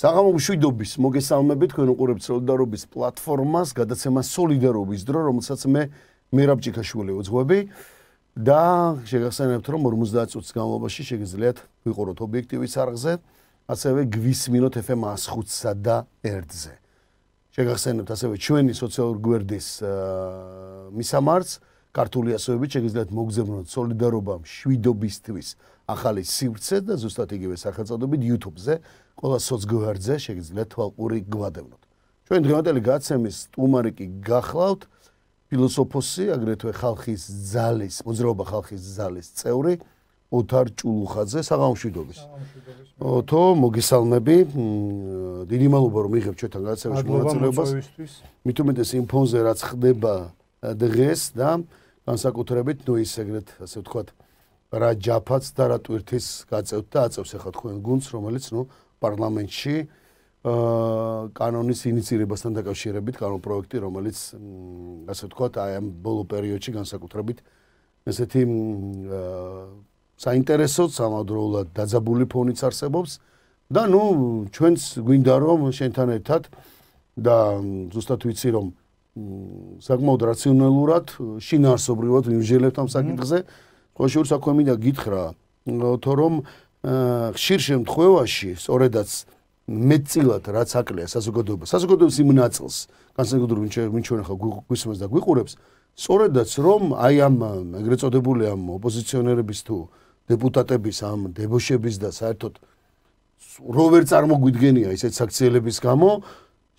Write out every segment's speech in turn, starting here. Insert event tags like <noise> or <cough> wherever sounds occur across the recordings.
საღამო მშვიდობის მოგესალმები თქვენ უყურებთ სოლიდარობის პლატფორმას, გადაცემას სოლიდარობის დრო, რომელსაც მე მერაბჭიქაშვილი უძღვები და შეგახსენებთ, რომ 50 წუთის განმავლობაში შეგიძლიათ ვიყოროთ ობიექტივის არხზე, ასევე გვისმინოთ FM 105-სა და 1-ზე. შეგახსენებთ ასევე ჩვენი სოციალურ გვერდის მისამართს, ქართული ასოებით შეგიძლიათ მოგზევნოთ სოლიდარობა მშვიდობისთვის ახალი სივრცე და ზუსტად იგივე სახელწოდებით YouTube-ზე ყველა სოცგვერძე შეიძლება თვალყური გვადევნოთ. ჩვენ დღევანდელი გაცემის სტუმარი კი გახლავთ ფილოსოფოსი, აგრეთვე ხალხის ზალის, მოძრაობა ხალხის ზალის წევრი ოთარ ჭულუხაძე საღამშვიდობის. ოთო, მოგესალმები. დიდი მადლობა რომ იღებ ჩვენთან გაცემაში მონაწილეობას. მით უმეტეს იმ ფონზე რაც ხდება э, დღეს და განსაკუთრებით ნოის ეგრეთ ასე ვთქვათ რა ჯაფაც და რა ტვირთის გაწევთ და აწევს ახლა თქვენ გუნდს რომელიც ნუ პარლამენტში აა კანონის ინიცირებასთან დაკავშირებით კანონ პროექტი, რომელიც ასე ვთქვათ, აი ამ ბოლო პერიოდში განსაკუთრებით ესეთი აა საინტერესო სამადროულად დაძაბული ფონიც არსებობს და ნუ ჩვენც გვინდა რომ შენთან ერთად და ზუსტად ვიცი რომ საკმაოდ რაციონალურად შინაარსობრივად ვიმსჯელებთ ამ საკითხზე. ყოველშვიდ საქმე მინდა გითხრა, hm, თორემ ხშირ შემთხვევაში, სწორედაც მეტწილად რაც აკლია საზოგადოება, საზოგადოების იმ ნაწილს, განსაკუთრებით ვინჩვენ ახლა გვისმოს და გვიყურებს, სწორედაც რომ აი ამ ეგრეთ წოდებული ამ ოპოზიციონერების თუ დეპუტატების ამ დებოშების და საერთოდ როვერ წარმოგვიდგენია ესეთ საქციელების გამო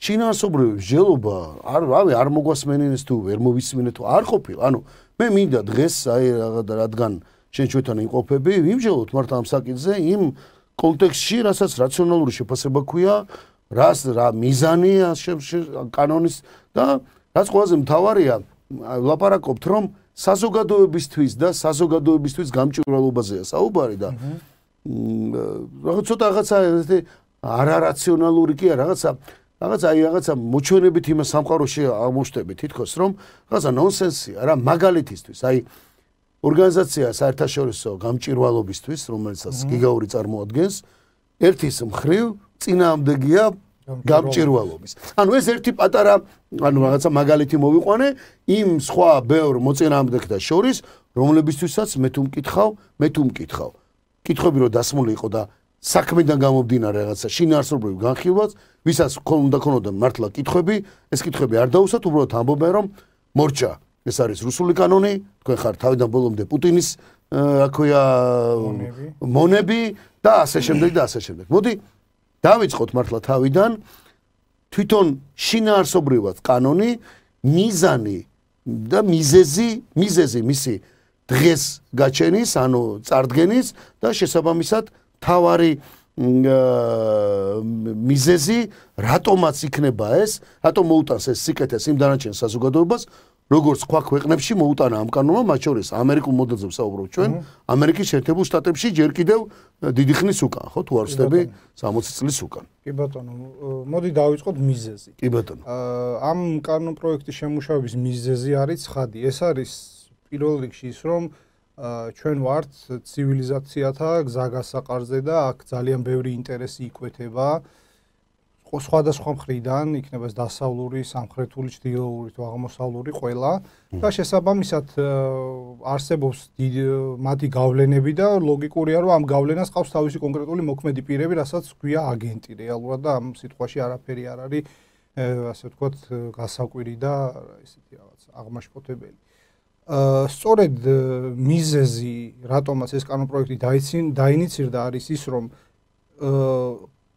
შინაარსობრივი მსჯელობა არ რავი არ მოგვასმენინეს თუ ვერ მოვისმენეთ თუ არ ყოფილ ანუ მე მინდა დღეს აი რადგან რადგან შენ ჩვენთან იმყოფები, იმჟეულოთ მართლა ამ საკითხზე, იმ კონტექსში, რასაც რაციონალური შეფასება ქვია, რას რა მიზანია კანონის და რაც ყველაზე მთავარია, ლაპარაკობთ რომ საზოგადოებისთვის და საზოგადოებისთვის გამჭვირვალობაზეა საუბარი და რაღაც ცოტა რაღაცა ესეთი არარაციონალური კი არა რაღაცა რაღაც აი რაღაცა მოჩვენებით იმას სამყაროში აღმოჩნდები თითქოს რომ რაღაცა ნონსენსია რა მაგალითისთვის აი ორგანიზაცია საერთაშორისო გამჭირვალობისთვის, რომელსაც mhm. გიგაური წარმოადგენს, ერთის მხრივ წინაამდეგია გამჭირვალობის. ანუ ეს ერთი პატარა, ანუ რაღაცა მაგალითი მოვიყვანე, იმ სხვა ბევრ მოწინააღმდეგთა შორის, რომლებისთვისაც მე თუ მკითხავ, მე თუ მკითხავ. კითხები რომ დასმული იყო და საქმედან გამომდინარე რაღაცა შინაარსობრივი განხილვაც, ვისაც ხომ უნდა ქონოდა მართლა კითხები, ეს კითხები არ დაუსვათ, უბრალოდ ამბობენ რომ მორჩა, ეს არის რუსული კანონი, თქვენ ხართ თავიდან ბოლომდე პუტინის რა ქვია მონები და ასე შემდეგ და ასე შემდეგ. მოდი დავიწყოთ მართლა თავიდან. თვითონ შინაარსობრივად კანონი მიზანი და მიზეზი, მიზეზი მისი დღეს გაჩენის, ანუ წარდგენის და შესაბამისად თავარი მიზეზი რატომაც იქნება ეს? რატომ მოუტანს ეს სიკეთეს იმ დანარჩენ საზოგადოებას? როგორც სხვა ქვეყნებში მოუტანა ამ კანონმა, მათ შორის ამერიკულ მოდელზე ვსაუბრობ ჩვენ, ამერიკის შეერთებულ შტატებში ჯერ კიდევ დიდი ხნის უკან, ხო, თუ არ ვცდები, 60 წლის უკან. კი ბატონო, მოდი დავიწყოთ მიზეზი. კი ბატონო. ამ კანონ პროექტის შემუშავების მიზეზი არის ხადი. ეს არის პირველ რიგში ის, რომ ჩვენ ვართ ცივილიზაციათა გზაგასაყარზე და აქ ძალიან ბევრი ინტერესი იკვეთება. აა ყო სხვადასხვა მხრიდან, იქნება ეს დასავლური, სამხრეთული, ჩრდილოური, თუ აღმოსავლური ყველა და შესაბამისად არსებობს მათი გავლენები და ლოგიკურია რომ ამ გავლენას ყავს თავისი კონკრეტული მოქმედი პირები, რასაც გვია აგენტი რეალურად და ამ სიტყვაში არაფერი არ არის ასე ვთქვათ გასაკვირი და ისეთი რაღაც აღმაშფოთებელი ა სწორედ მიზეზი რატომაც ეს კანონპროექტი დაიცინ დაინიცირდა არის ის რომ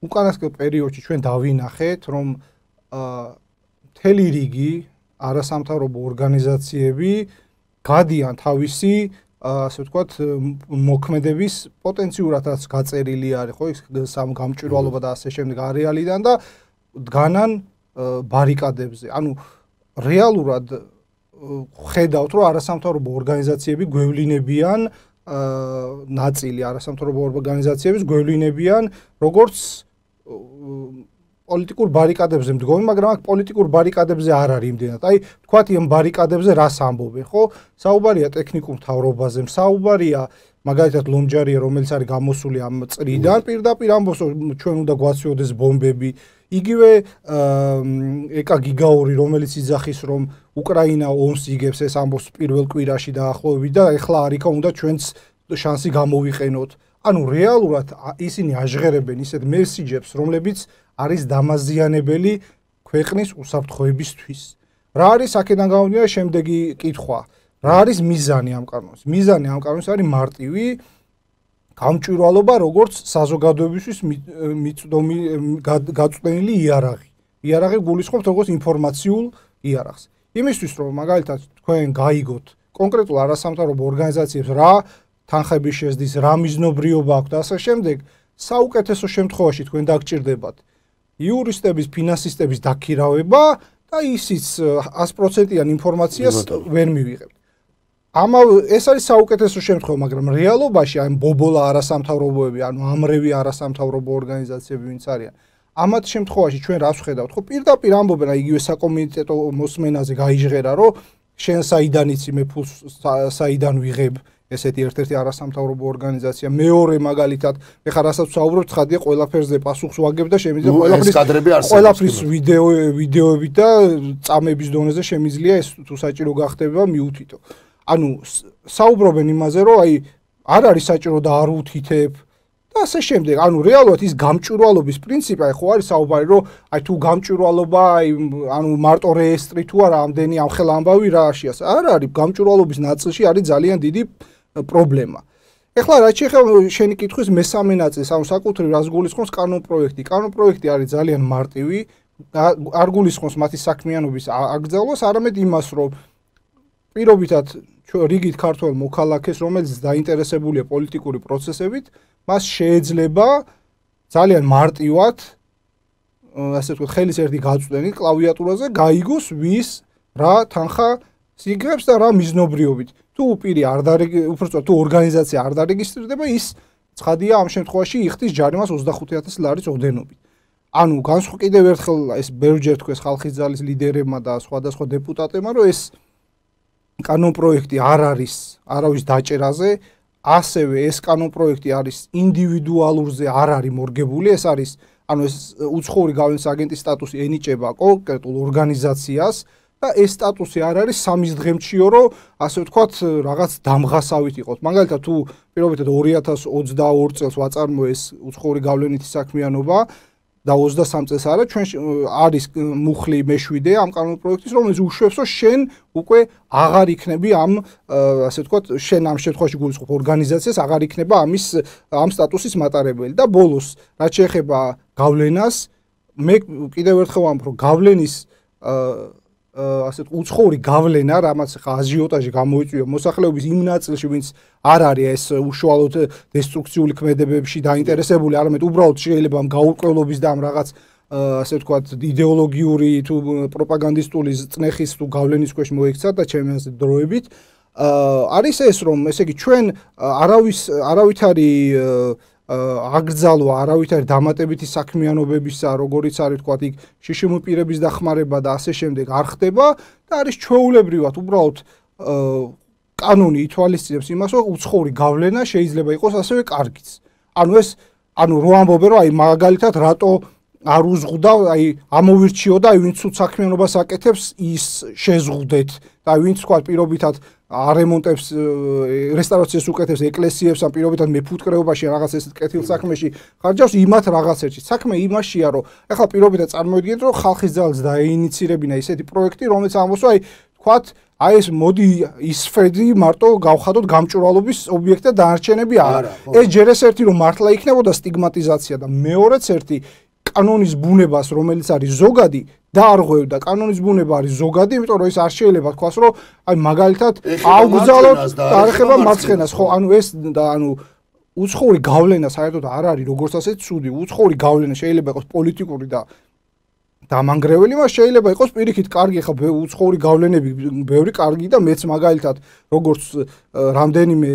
უკანასკნელ პერიოდში ჩვენ დავინახეთ, რომ აა თელი რიგი არასამთავრობო ორგანიზაციები გადიან თავისი ასე ვთქვათ მოქმედების პოტენციურადაც გაწერილი არის ხო ის სამ გამჭვირვალობა და ასე შემდეგ არეალიდან და დგანან ბარიკადებზე. ანუ რეალურად ხედავთ რომ არასამთავრობო ორგანიზაციები გვევლინებიან აა ნაწილი არასამთავრობო ორგანიზაციების გვევლინებიან როგორც პოლიტიკურ ბარიკადებზე მდგომი, მაგრამ აქ პოლიტიკურ ბარიკადებზე არ არის იმდენად. აი, თქვათ იმ ბარიკადებზე რას ამბობენ, ხო? საუბარია ტექნიკურ თავრობაზე, საუბარია მაგალითად ლომჯარია, რომელიც არის გამოსული ამ წრიდან mm. პირდაპირ ამბობს, ჩვენ უნდა გვაცვიოდეს ბომბები. იგივე ეკა გიგაური, რომელიც იძახის, რომ უკრაინა ომს იგებს, ეს ამბობს პირველ კვირაში დაახლოებით და ეხლა არიქა უნდა ჩვენც შანსი გამოვიყენოთ. ანუ რეალურად ისინი აჟღერებენ ისეთ მესიჯებს, რომლებიც არის დამაზიანებელი ქვეყნის უსაფრთხოებისთვის. რა არის აქედან გამომდინარე შემდეგი კითხვა? რა არის მიზანი ამ კანონის? მიზანი ამ კანონის არის მარტივი გამჭვირვალობა, როგორც საზოგადოებისთვის მიწდომი გაწვენილი იარაღი. იარაღი გულისხმობს როგორც ინფორმაციულ იარაღს. იმისთვის რომ მაგალითად თქვენ გაიგოთ კონკრეტულ არასამთავრობო ორგანიზაციებს რა თანხების შეზდის რამიზნობრიობა აქვთ და ასე შემდეგ, საუკეთესო შემთხვევაში თქვენ დაგჭირდებათ იურისტების, ფინანსისტების დაქირავება და ისიც 100%-იან ინფორმაციას ვერ მივიღებთ. ამავე ეს არის საუკეთესო შემთხვევა, მაგრამ რეალობაში აი ბობოლა არასამთავრობოები, ანუ ამრევი არასამთავრობო ორგანიზაციები ვინც არიან. ამათ შემთხვევაში ჩვენ რას ვხედავთ? ხო პირდაპირ ამბობენ აი იგივე საკომიტეტო მოსმენაზე გაიჟღერა, რომ შენ საიდან იცი მე ფულს საიდან ვიღებ? ესეთი ერთ-ერთი არასამთავრობო ორგანიზაცია მეორე მაგალითად მე ხარ რასაც საუბრობ ხადია ყველაფერზე პასუხს ვაგებ და შემიძლია ყველაფრის ყველაფრის ვიდეო ვიდეოები და წამების დონეზე შემიძლია ეს თუ საჭირო გახდება მიუთითო ანუ საუბრობენ იმაზე რომ აი არ არის საჭირო და არ უთითებ და ასე შემდეგ ანუ რეალურად ის გამჭვირვალობის პრინციპი აი ხო არის საუბარი რომ აი თუ გამჭვირვალობა აი ანუ მარტო რეესტრი თუ არა ამდენი ამხელ ამბავი რა შეას არ არის გამჭვირვალობის ნაწილში არის ძალიან დიდი პრობლემა. ეხლა რაც შეეხება შენი კითხვის მესამე ნაწილს, ანუ საკუთრივ რას გულისხმობს კანონ პროექტი? კანონ პროექტი არის ძალიან მარტივი, არ გულისხმობს მათი საქმიანობის აკრძალვას, არამედ იმას, რომ პირობითად რიგით ქართულ მოქალაქეს, რომელიც დაინტერესებულია პოლიტიკური პროცესებით, მას შეეძლება ძალიან მარტივად ასე ვთქვათ, ხელის ერთი გაწვდენი კლავიატურაზე გაიგოს ვის რა თანხა სიგრებს და რა მიზნობრიობით. თუ პირი არ დარეგ უფრო სწორად თუ ორგანიზაცია არ დარეგისტრირდება ის ცხადია ამ შემთხვევაში იხდის ჯარიმას 25000 ლარის ოდენობით ანუ განსხვავ კიდევ ერთხელ ეს ბერჯერ თქვენს ხალხის ძალის ლიდერებმა და სხვადასხვა დეპუტატებმა რომ ეს კანონ პროექტი არ არის არავის დაჭერაზე ასევე ეს კანონ პროექტი არის ინდივიდუალურზე არ არის მორგებული ეს არის ანუ ეს უცხოური გავლენის აგენტის სტატუსი ენიჭება კონკრეტულ ორგანიზაციას და ეს სტატუსი არ არის სამის დღემჩიო, რომ ასე ვთქვათ, რაღაც დამღასავით იყოს. მაგალითად, თუ პირობითად 2022 წელს ვაწარმოეს უცხოური გავლენითი საქმიანობა და 23 წელს არა, ჩვენ არის მუხლი მეშვიდე ამ კანონ პროექტის, რომელიც უშვებს, რომ შენ უკვე აღარ იქნები ამ ასე ვთქვათ, შენ ამ შემთხვევაში გულისხმობ ორგანიზაციას აღარ იქნება ამის ამ სტატუსის მატარებელი და ბოლოს, რაც შეეხება გავლენას, მე კიდევ ერთხელ ვამბობ, რომ გავლენის აა ასე თქო უცხოური გავლენა რამაც ხა აზიოტაჟი გამოიწვია მოსახლეობის იმ ნაწილში ვინც არ არის ეს უშუალოდ დესტრუქციული ქმედებებში დაინტერესებული არამედ უბრალოდ შეიძლება ამ გაურკვევლობის და ამ რაღაც ასე თქო იდეოლოგიური თუ პროპაგანდისტული წნეხის თუ გავლენის ქვეშ მოექცა და ჩემი ასე დროებით არის ეს რომ ესე იგი ჩვენ არავის არავითარი აგრძალო არავითარი დამატებითი საქმიანობებისა, როგორიც არის თქვა იქ შეშემოპირების დახმარება და ასე შემდეგ არ ხდება და არის ჩვეულებრივად უბრალოდ კანონი ითვალისწინებს იმას, რომ უცხოური გავლენა შეიძლება იყოს ასევე კარგიც. ანუ ეს ანუ რო ამბობენ რომ აი მაგალითად რატო არ უზღუდა, აი ამოვირჩიო და ვინც უც საქმიანობას აკეთებს, ის შეზღუდეთ. და ვინც თქვა პირობითად არემონტებს, რესტავრაციას უკეთებს ეკლესიებს, ან პირობითად მეფუტკრეობაში რაღაც ეს კეთილ საქმეში ხარჯავს იმათ რაღაც ერთში. საქმე იმაშია, რომ ახლა პირობითად წარმოიდგინეთ, რომ ხალხის ძალს დაინიცირებინა ისეთი პროექტი, რომელიც ამოსო, აი თქვა აი ეს მოდი ის ფედი მარტო გავხადოთ გამჭურვალობის ობიექტი და დაარჩენები არა ეს ჯერ ეს ერთი რომ მართლა იქნებოდა სტიგმატიზაცია და მეორეც ერთი კანონის ბუნებას, რომელიც არის ზოგადი და არღვევდა კანონის ბუნება არის ზოგადი, იმიტომ რომ ის არ შეიძლება თქვას, რომ აი მაგალითად აუგზალოთ დაარხება მარცხენას, ხო, ანუ ეს და ანუ უცხოური გავლენა საერთოდ არ არის როგორც ასე ცუდი, უცხოური გავლენა შეიძლება იყოს პოლიტიკური და დამანგრეველი, მაგრამ შეიძლება იყოს პირიქით კარგი, ხა უცხოური გავლენები ბევრი კარგი და მეც მაგალითად როგორც რამდენიმე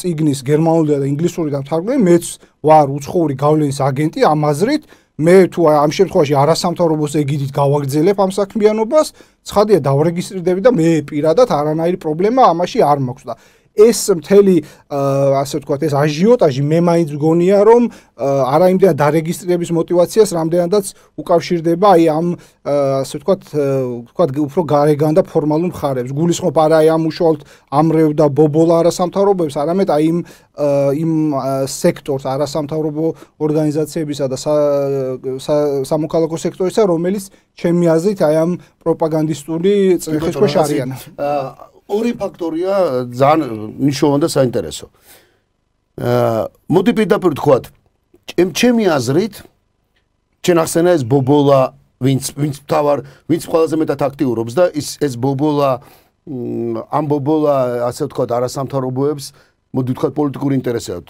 ციგნის გერმანული და ინგლისური დამთარგმნელი, მეც ვარ უცხოური გავლენის აგენტი ამაზრით მე თუ ამ შემთხვევაში არასამთავრობოს ეგიდით გავაგზელებ ამ საქმიანობას, ცხადია დავრეგისტრირდები და მე პირადად არანაირი პრობლემა ამაში არ მაქვს და ეს მთელი ასე ვთქვათ ეს აჟიოტაჟი მე მაინც გონია რომ არაიმდა დარეგისტრირების мотиваციას რამდენადაც უკავშირდება აი ამ ასე ვთქვათ ვთქვათ უფრო გარეგან და ფორმალურ მხარებს გულისხმობ არა აი ამუშავოთ ამრევ და ბობოლა არასამთავრობოებს არამედ აი იმ იმ სექტორს არასამთავრობო ორგანიზაციებისა და სამოქალაქო სექტორისა რომელიც ჩემი აზრით აი ამ პროპაგანდისტული წრეხის ქვეშ არიან ორი ფაქტორია ძალიან მნიშვნელოვანი და საინტერესო. აა მოდი პირდაპირ ვთქვათ, ჩემი აზრით, ჩვენ ახსენა ეს ბობოლა, ვინც ვინც თავარ, ვინც ყველაზე მეტად აქტიურობს და ის ეს ბობოლა ამ ბობოლა, ასე ვთქვათ, არასამთავრობოებს მოდი თქვა პოლიტიკური ინტერესებით.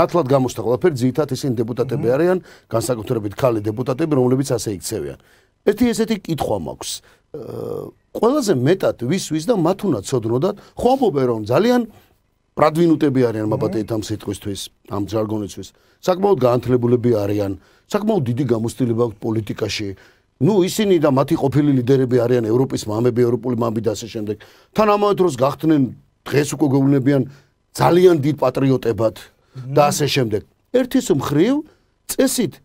ნათლად გამოსთა ყველაფერი, ძირითადად ისინი დეპუტატები არიან, განსაკუთრებით ქალი დეპუტატები, რომლებიც ასე იქცევიან. ერთი ესეთი კითხვა მაქვს. აა ყველაზე მეტად ვის ვის და მათუნა ცოდნოდათ ხო ამბობენ რომ ძალიან პრადვინუტები არიან მაპატეით ამ სიტყვისთვის ამ ჟარგონისთვის საკმაოდ განათლებულები არიან საკმაოდ დიდი გამოცდილება აქვს პოლიტიკაში ну ისინი და მათი ყოფილი ლიდერები არიან ევროპის მამები ევროპული მამები და ასე შემდეგ თან ამავე დროს გახდნენ დღეს უკვე გვეულნებიან ძალიან დიდ პატრიოტებად და ასე შემდეგ ერთის მხრივ წესით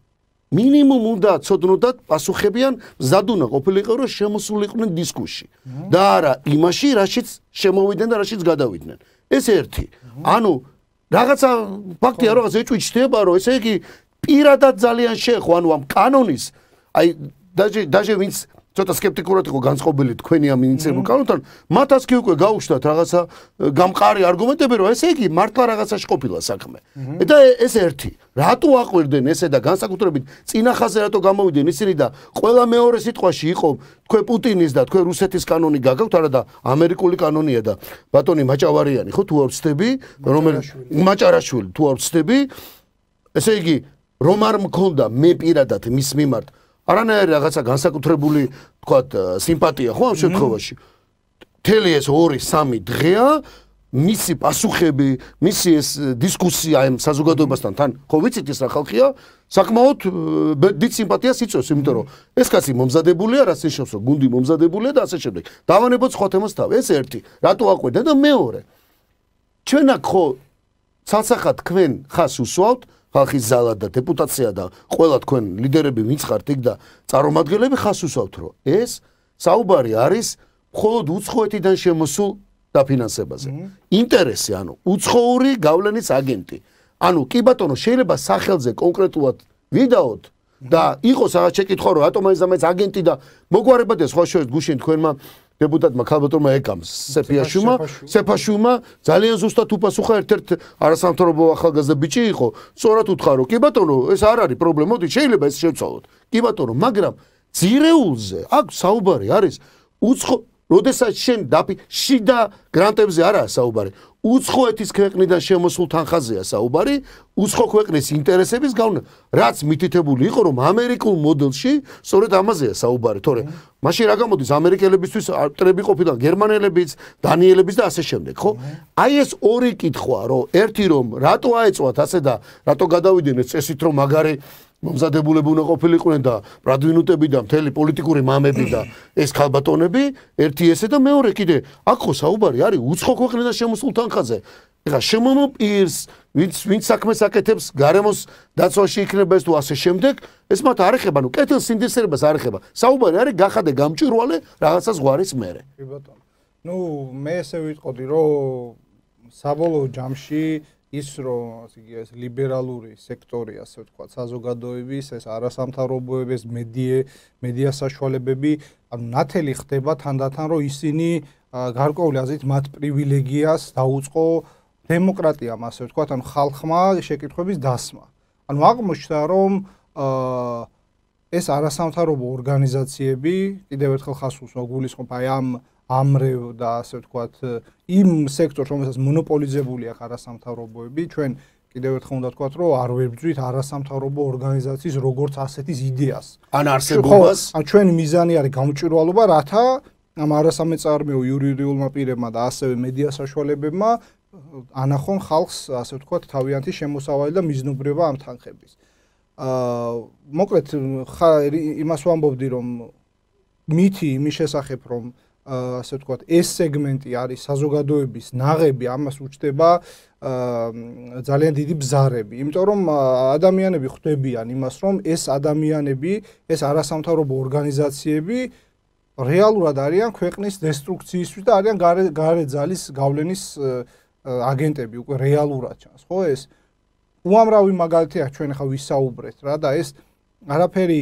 მინიმუმ უნდა ცოდნოდათ პასუხებიან მზად უნდა ყოფილიყო რომ შემოსულიყვნენ დისკუსში და არა იმაში რაშიც შემოვიდნენ და რაშიც გადავიდნენ ეს ერთი ანუ რაღაცა ფაქტია რაღაც ეჭვიჭდება რომ ესე იგი პირადად ძალიან შეხო ანუ ამ კანონის აი დაჟე დაჟე ვინც ცოტა скеპტიკურად იყო განწყობილი თქვენი ამ ინიციატივის კანონთან, მათაც კი უკვე გაუჩნდათ რაღაცა გამყარი არგუმენტები, რომ ესე იგი მართლა რაღაცა შეყოფილა საქმე. და ეს ერთი, რატო აყვერდნენ ესე და განსაკუთრებით წინა ხაზზე რატო გამოვიდნენ ისინი და ყველა მეორე სიტყვაში იყო თქვენ პუტინის და თქვენ რუსეთის კანონი გაგავთ არა და ამერიკული კანონია და ბატონი მაჭავარიანი ხო თუ არ ვწდები, რომელი მაჭარაშვილი თუ არ ვწდები, ესე იგი რომ არ მქონდა მე პირადად მის მიმართ არანაირი რაღაცა განსაკუთრებული თქვა სიმპათია ხო ამ შემთხვევაში თელი ეს 2 3 დღეა მისი პასუხები, მისი ეს დისკუსია ამ საზოგადოებასთან, თან ხო ვიცით ეს რა ხალხია? საკმაოდ დიდ სიმპათიას იწვევს, იმიტომ რომ ეს კაცი მომზადებულია, რას ნიშნავს, რომ გუნდი მომზადებულია და ასე შემდეგ. დავანებოთ სხვა თემას თავი. ეს ერთი. რატო აყვედა და მეორე. ჩვენ აქ ხო ცალსახად თქვენ ხას უსვავთ, ხალხის ზალა და დეპუტაცია და ყველა თქვენ ლიდერები ვინც ხართ იქ და წარმომადგენლები ხას უსვავთ რომ ეს საუბარი არის მხოლოდ უცხოეთიდან შემოსულ დაფინანსებაზე. ინტერესი, ანუ უცხოური გავლენის აგენტი. ანუ კი ბატონო, შეიძლება სახელზე კონკრეტულად ვიდაოთ და იყოს რაღაც შეკითხვა რომ ატომაიზამეც აგენტი და მოგვარებადია სხვა შეიძლება გუშინ თქვენმა დეპუტატმა ხალბატონმა ეკამს სეფიაშუმა სეფაშუმა ძალიან ზუსტად უპასუხა ერთ-ერთ არასამთავრობო ახალგაზრდა ბიჭი იყო სწორად უთხრა რომ კი ბატონო ეს არ არის პრობლემა მოდი შეიძლება ეს შევცვალოთ კი ბატონო მაგრამ ძირეულზე აქ საუბარი არის უცხო როდესაც შენ დაფი შიდა გრანტებზე არაა საუბარი უცხოეთის ქვეყნიდან შემოსულ თანხაზეა საუბარი, უცხო ქვეყნის ინტერესების გავლენა, რაც მითითებული იყო, რომ ამერიკულ მოდელში სწორედ ამაზეა საუბარი, თორე მაშინ რა გამოდის ამერიკელებისთვის ტრები ყოფილან გერმანელებიც, დანიელებიც და ასე შემდეგ, ხო? აი ეს ორი კითხვა, რომ ერთი რომ რატო აეწვათ ასე და რატო გადავიდნენ წესით რომ მაგარი მომზადებულები უნდა ყოფილიყვნენ და ბრადვინუტები და მთელი პოლიტიკური მამები და ეს ხალბატონები ერთი ესე და მეორე კიდე აკო საუბარი არის უცხო ქვეყნიდან შემოსულ თანხაზე ეხა შემომო პირს ვინც ვინც საქმეს აკეთებს გარემოს დაცვაში იქნება ეს თუ ასე შემდეგ ეს მათ არ ეხება ნუ კეთილ სინდისერებას არ ეხება საუბარი არის გახადე გამჭირვალე რაღაცა ზღარის მერე კი ბატონო ნუ მე ესე ვიტყოდი რომ საბოლოო ჯამში ის რომ ასე იგი ეს ლიბერალური სექტორი ასე ვთქვა საზოგადოების ეს არასამთავრობოების მედია მედია საშუალებები ანუ ნათელი ხდება თანდათან რომ ისინი გარკვეული აზრით მათ პრივილეგიას დაუწყო დემოკრატიამ ასე ვთქვა ანუ ხალხმა შეკითხების დასმა ანუ აღმოჩნდა რომ ეს არასამთავრობო ორგანიზაციები კიდევ ერთხელ ხასულს აგულისხმობ აი ამ ამრევ და ასე ვთქვათ იმ სექტორს რომელსაც მონოპოლიზებული აქვს არასამთავრობოები ჩვენ კიდევ ერთხელ უნდა ვთქვათ რომ არ ვებძვით არასამთავრობო ორგანიზაციის როგორც ასეთის იდეას ან არსებობას ხო ჩვენი მიზანი არის გამჭვირვალობა რათა ამ არასამეწარმეო იურიდიულმა პირებმა და ასევე მედია საშუალებებმა ანახონ ხალხს ასე ვთქვათ თავიანთი შემოსავალი და მიზნობრიობა ამ თანხების აა მოკლედ იმას ვამბობდი რომ მითი იმის შესახებ რომ ასე ვთქვათ, ეს სეგმენტი არის საზოგადოების ნაღები, ამას უჩდება ძალიან დიდი ბზარები, იმიტომ რომ ადამიანები ხვდებიან იმას, რომ ეს ადამიანები, ეს არასამთავრობო ორგანიზაციები რეალურად არიან ქვეყნის დესტრუქციისთვის და არიან გარე გარე ძალის გავლენის აგენტები უკვე რეალურად ჩანს, ხო ეს უამრავი მაგალითია ჩვენ ახლა ვისაუბრეთ რა და ეს არაფერი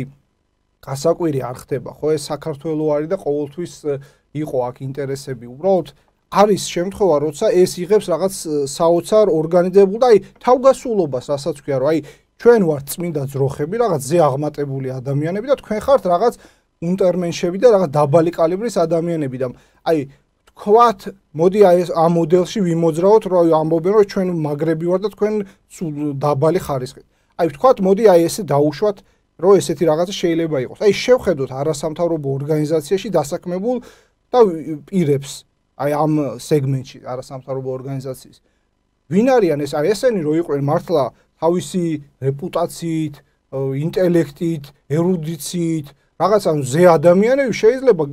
გასაკვირი არ ხდება, ხო, ეს საქართველოს არის და ყოველთვის იყო აქ ინტერესები. უბრალოდ არის შემთხვევა, როცა ეს იღებს რაღაც საოცარ ორგანიზებულ და აი თავგასულობას, რასაც ვქვია, რომ აი ჩვენ ვართ წმინდა ძროხები, რაღაც ზე აღმატებული ადამიანები და თქვენ ხართ რაღაც უნტერმენშები და რაღაც დაბალი კალიბრის ადამიანები და აი ქვათ, მოდი აი ამ მოდელში ვიმოძრაოთ, რომ აი ამბობენ, რომ ჩვენ მაგრები ვართ და თქვენ დაბალი ხარისხი. აი ვთქვათ, მოდი აი ესე დაუშვათ რომ ესეთი რაღაცა შეიძლება იყოს. აი შევხედოთ არასამთავრობო ორგანიზაციაში დასაქმებულ და პირებს, აი ამ სეგმენტში არასამთავრობო ორგანიზაციის. ვინ არიან ეს? აი ესენი რო იყვნენ მართლა თავისი რეპუტაციით, ინტელექტით, ერუდიციით, რაღაც ანუ ზე ადამიანები შეიძლება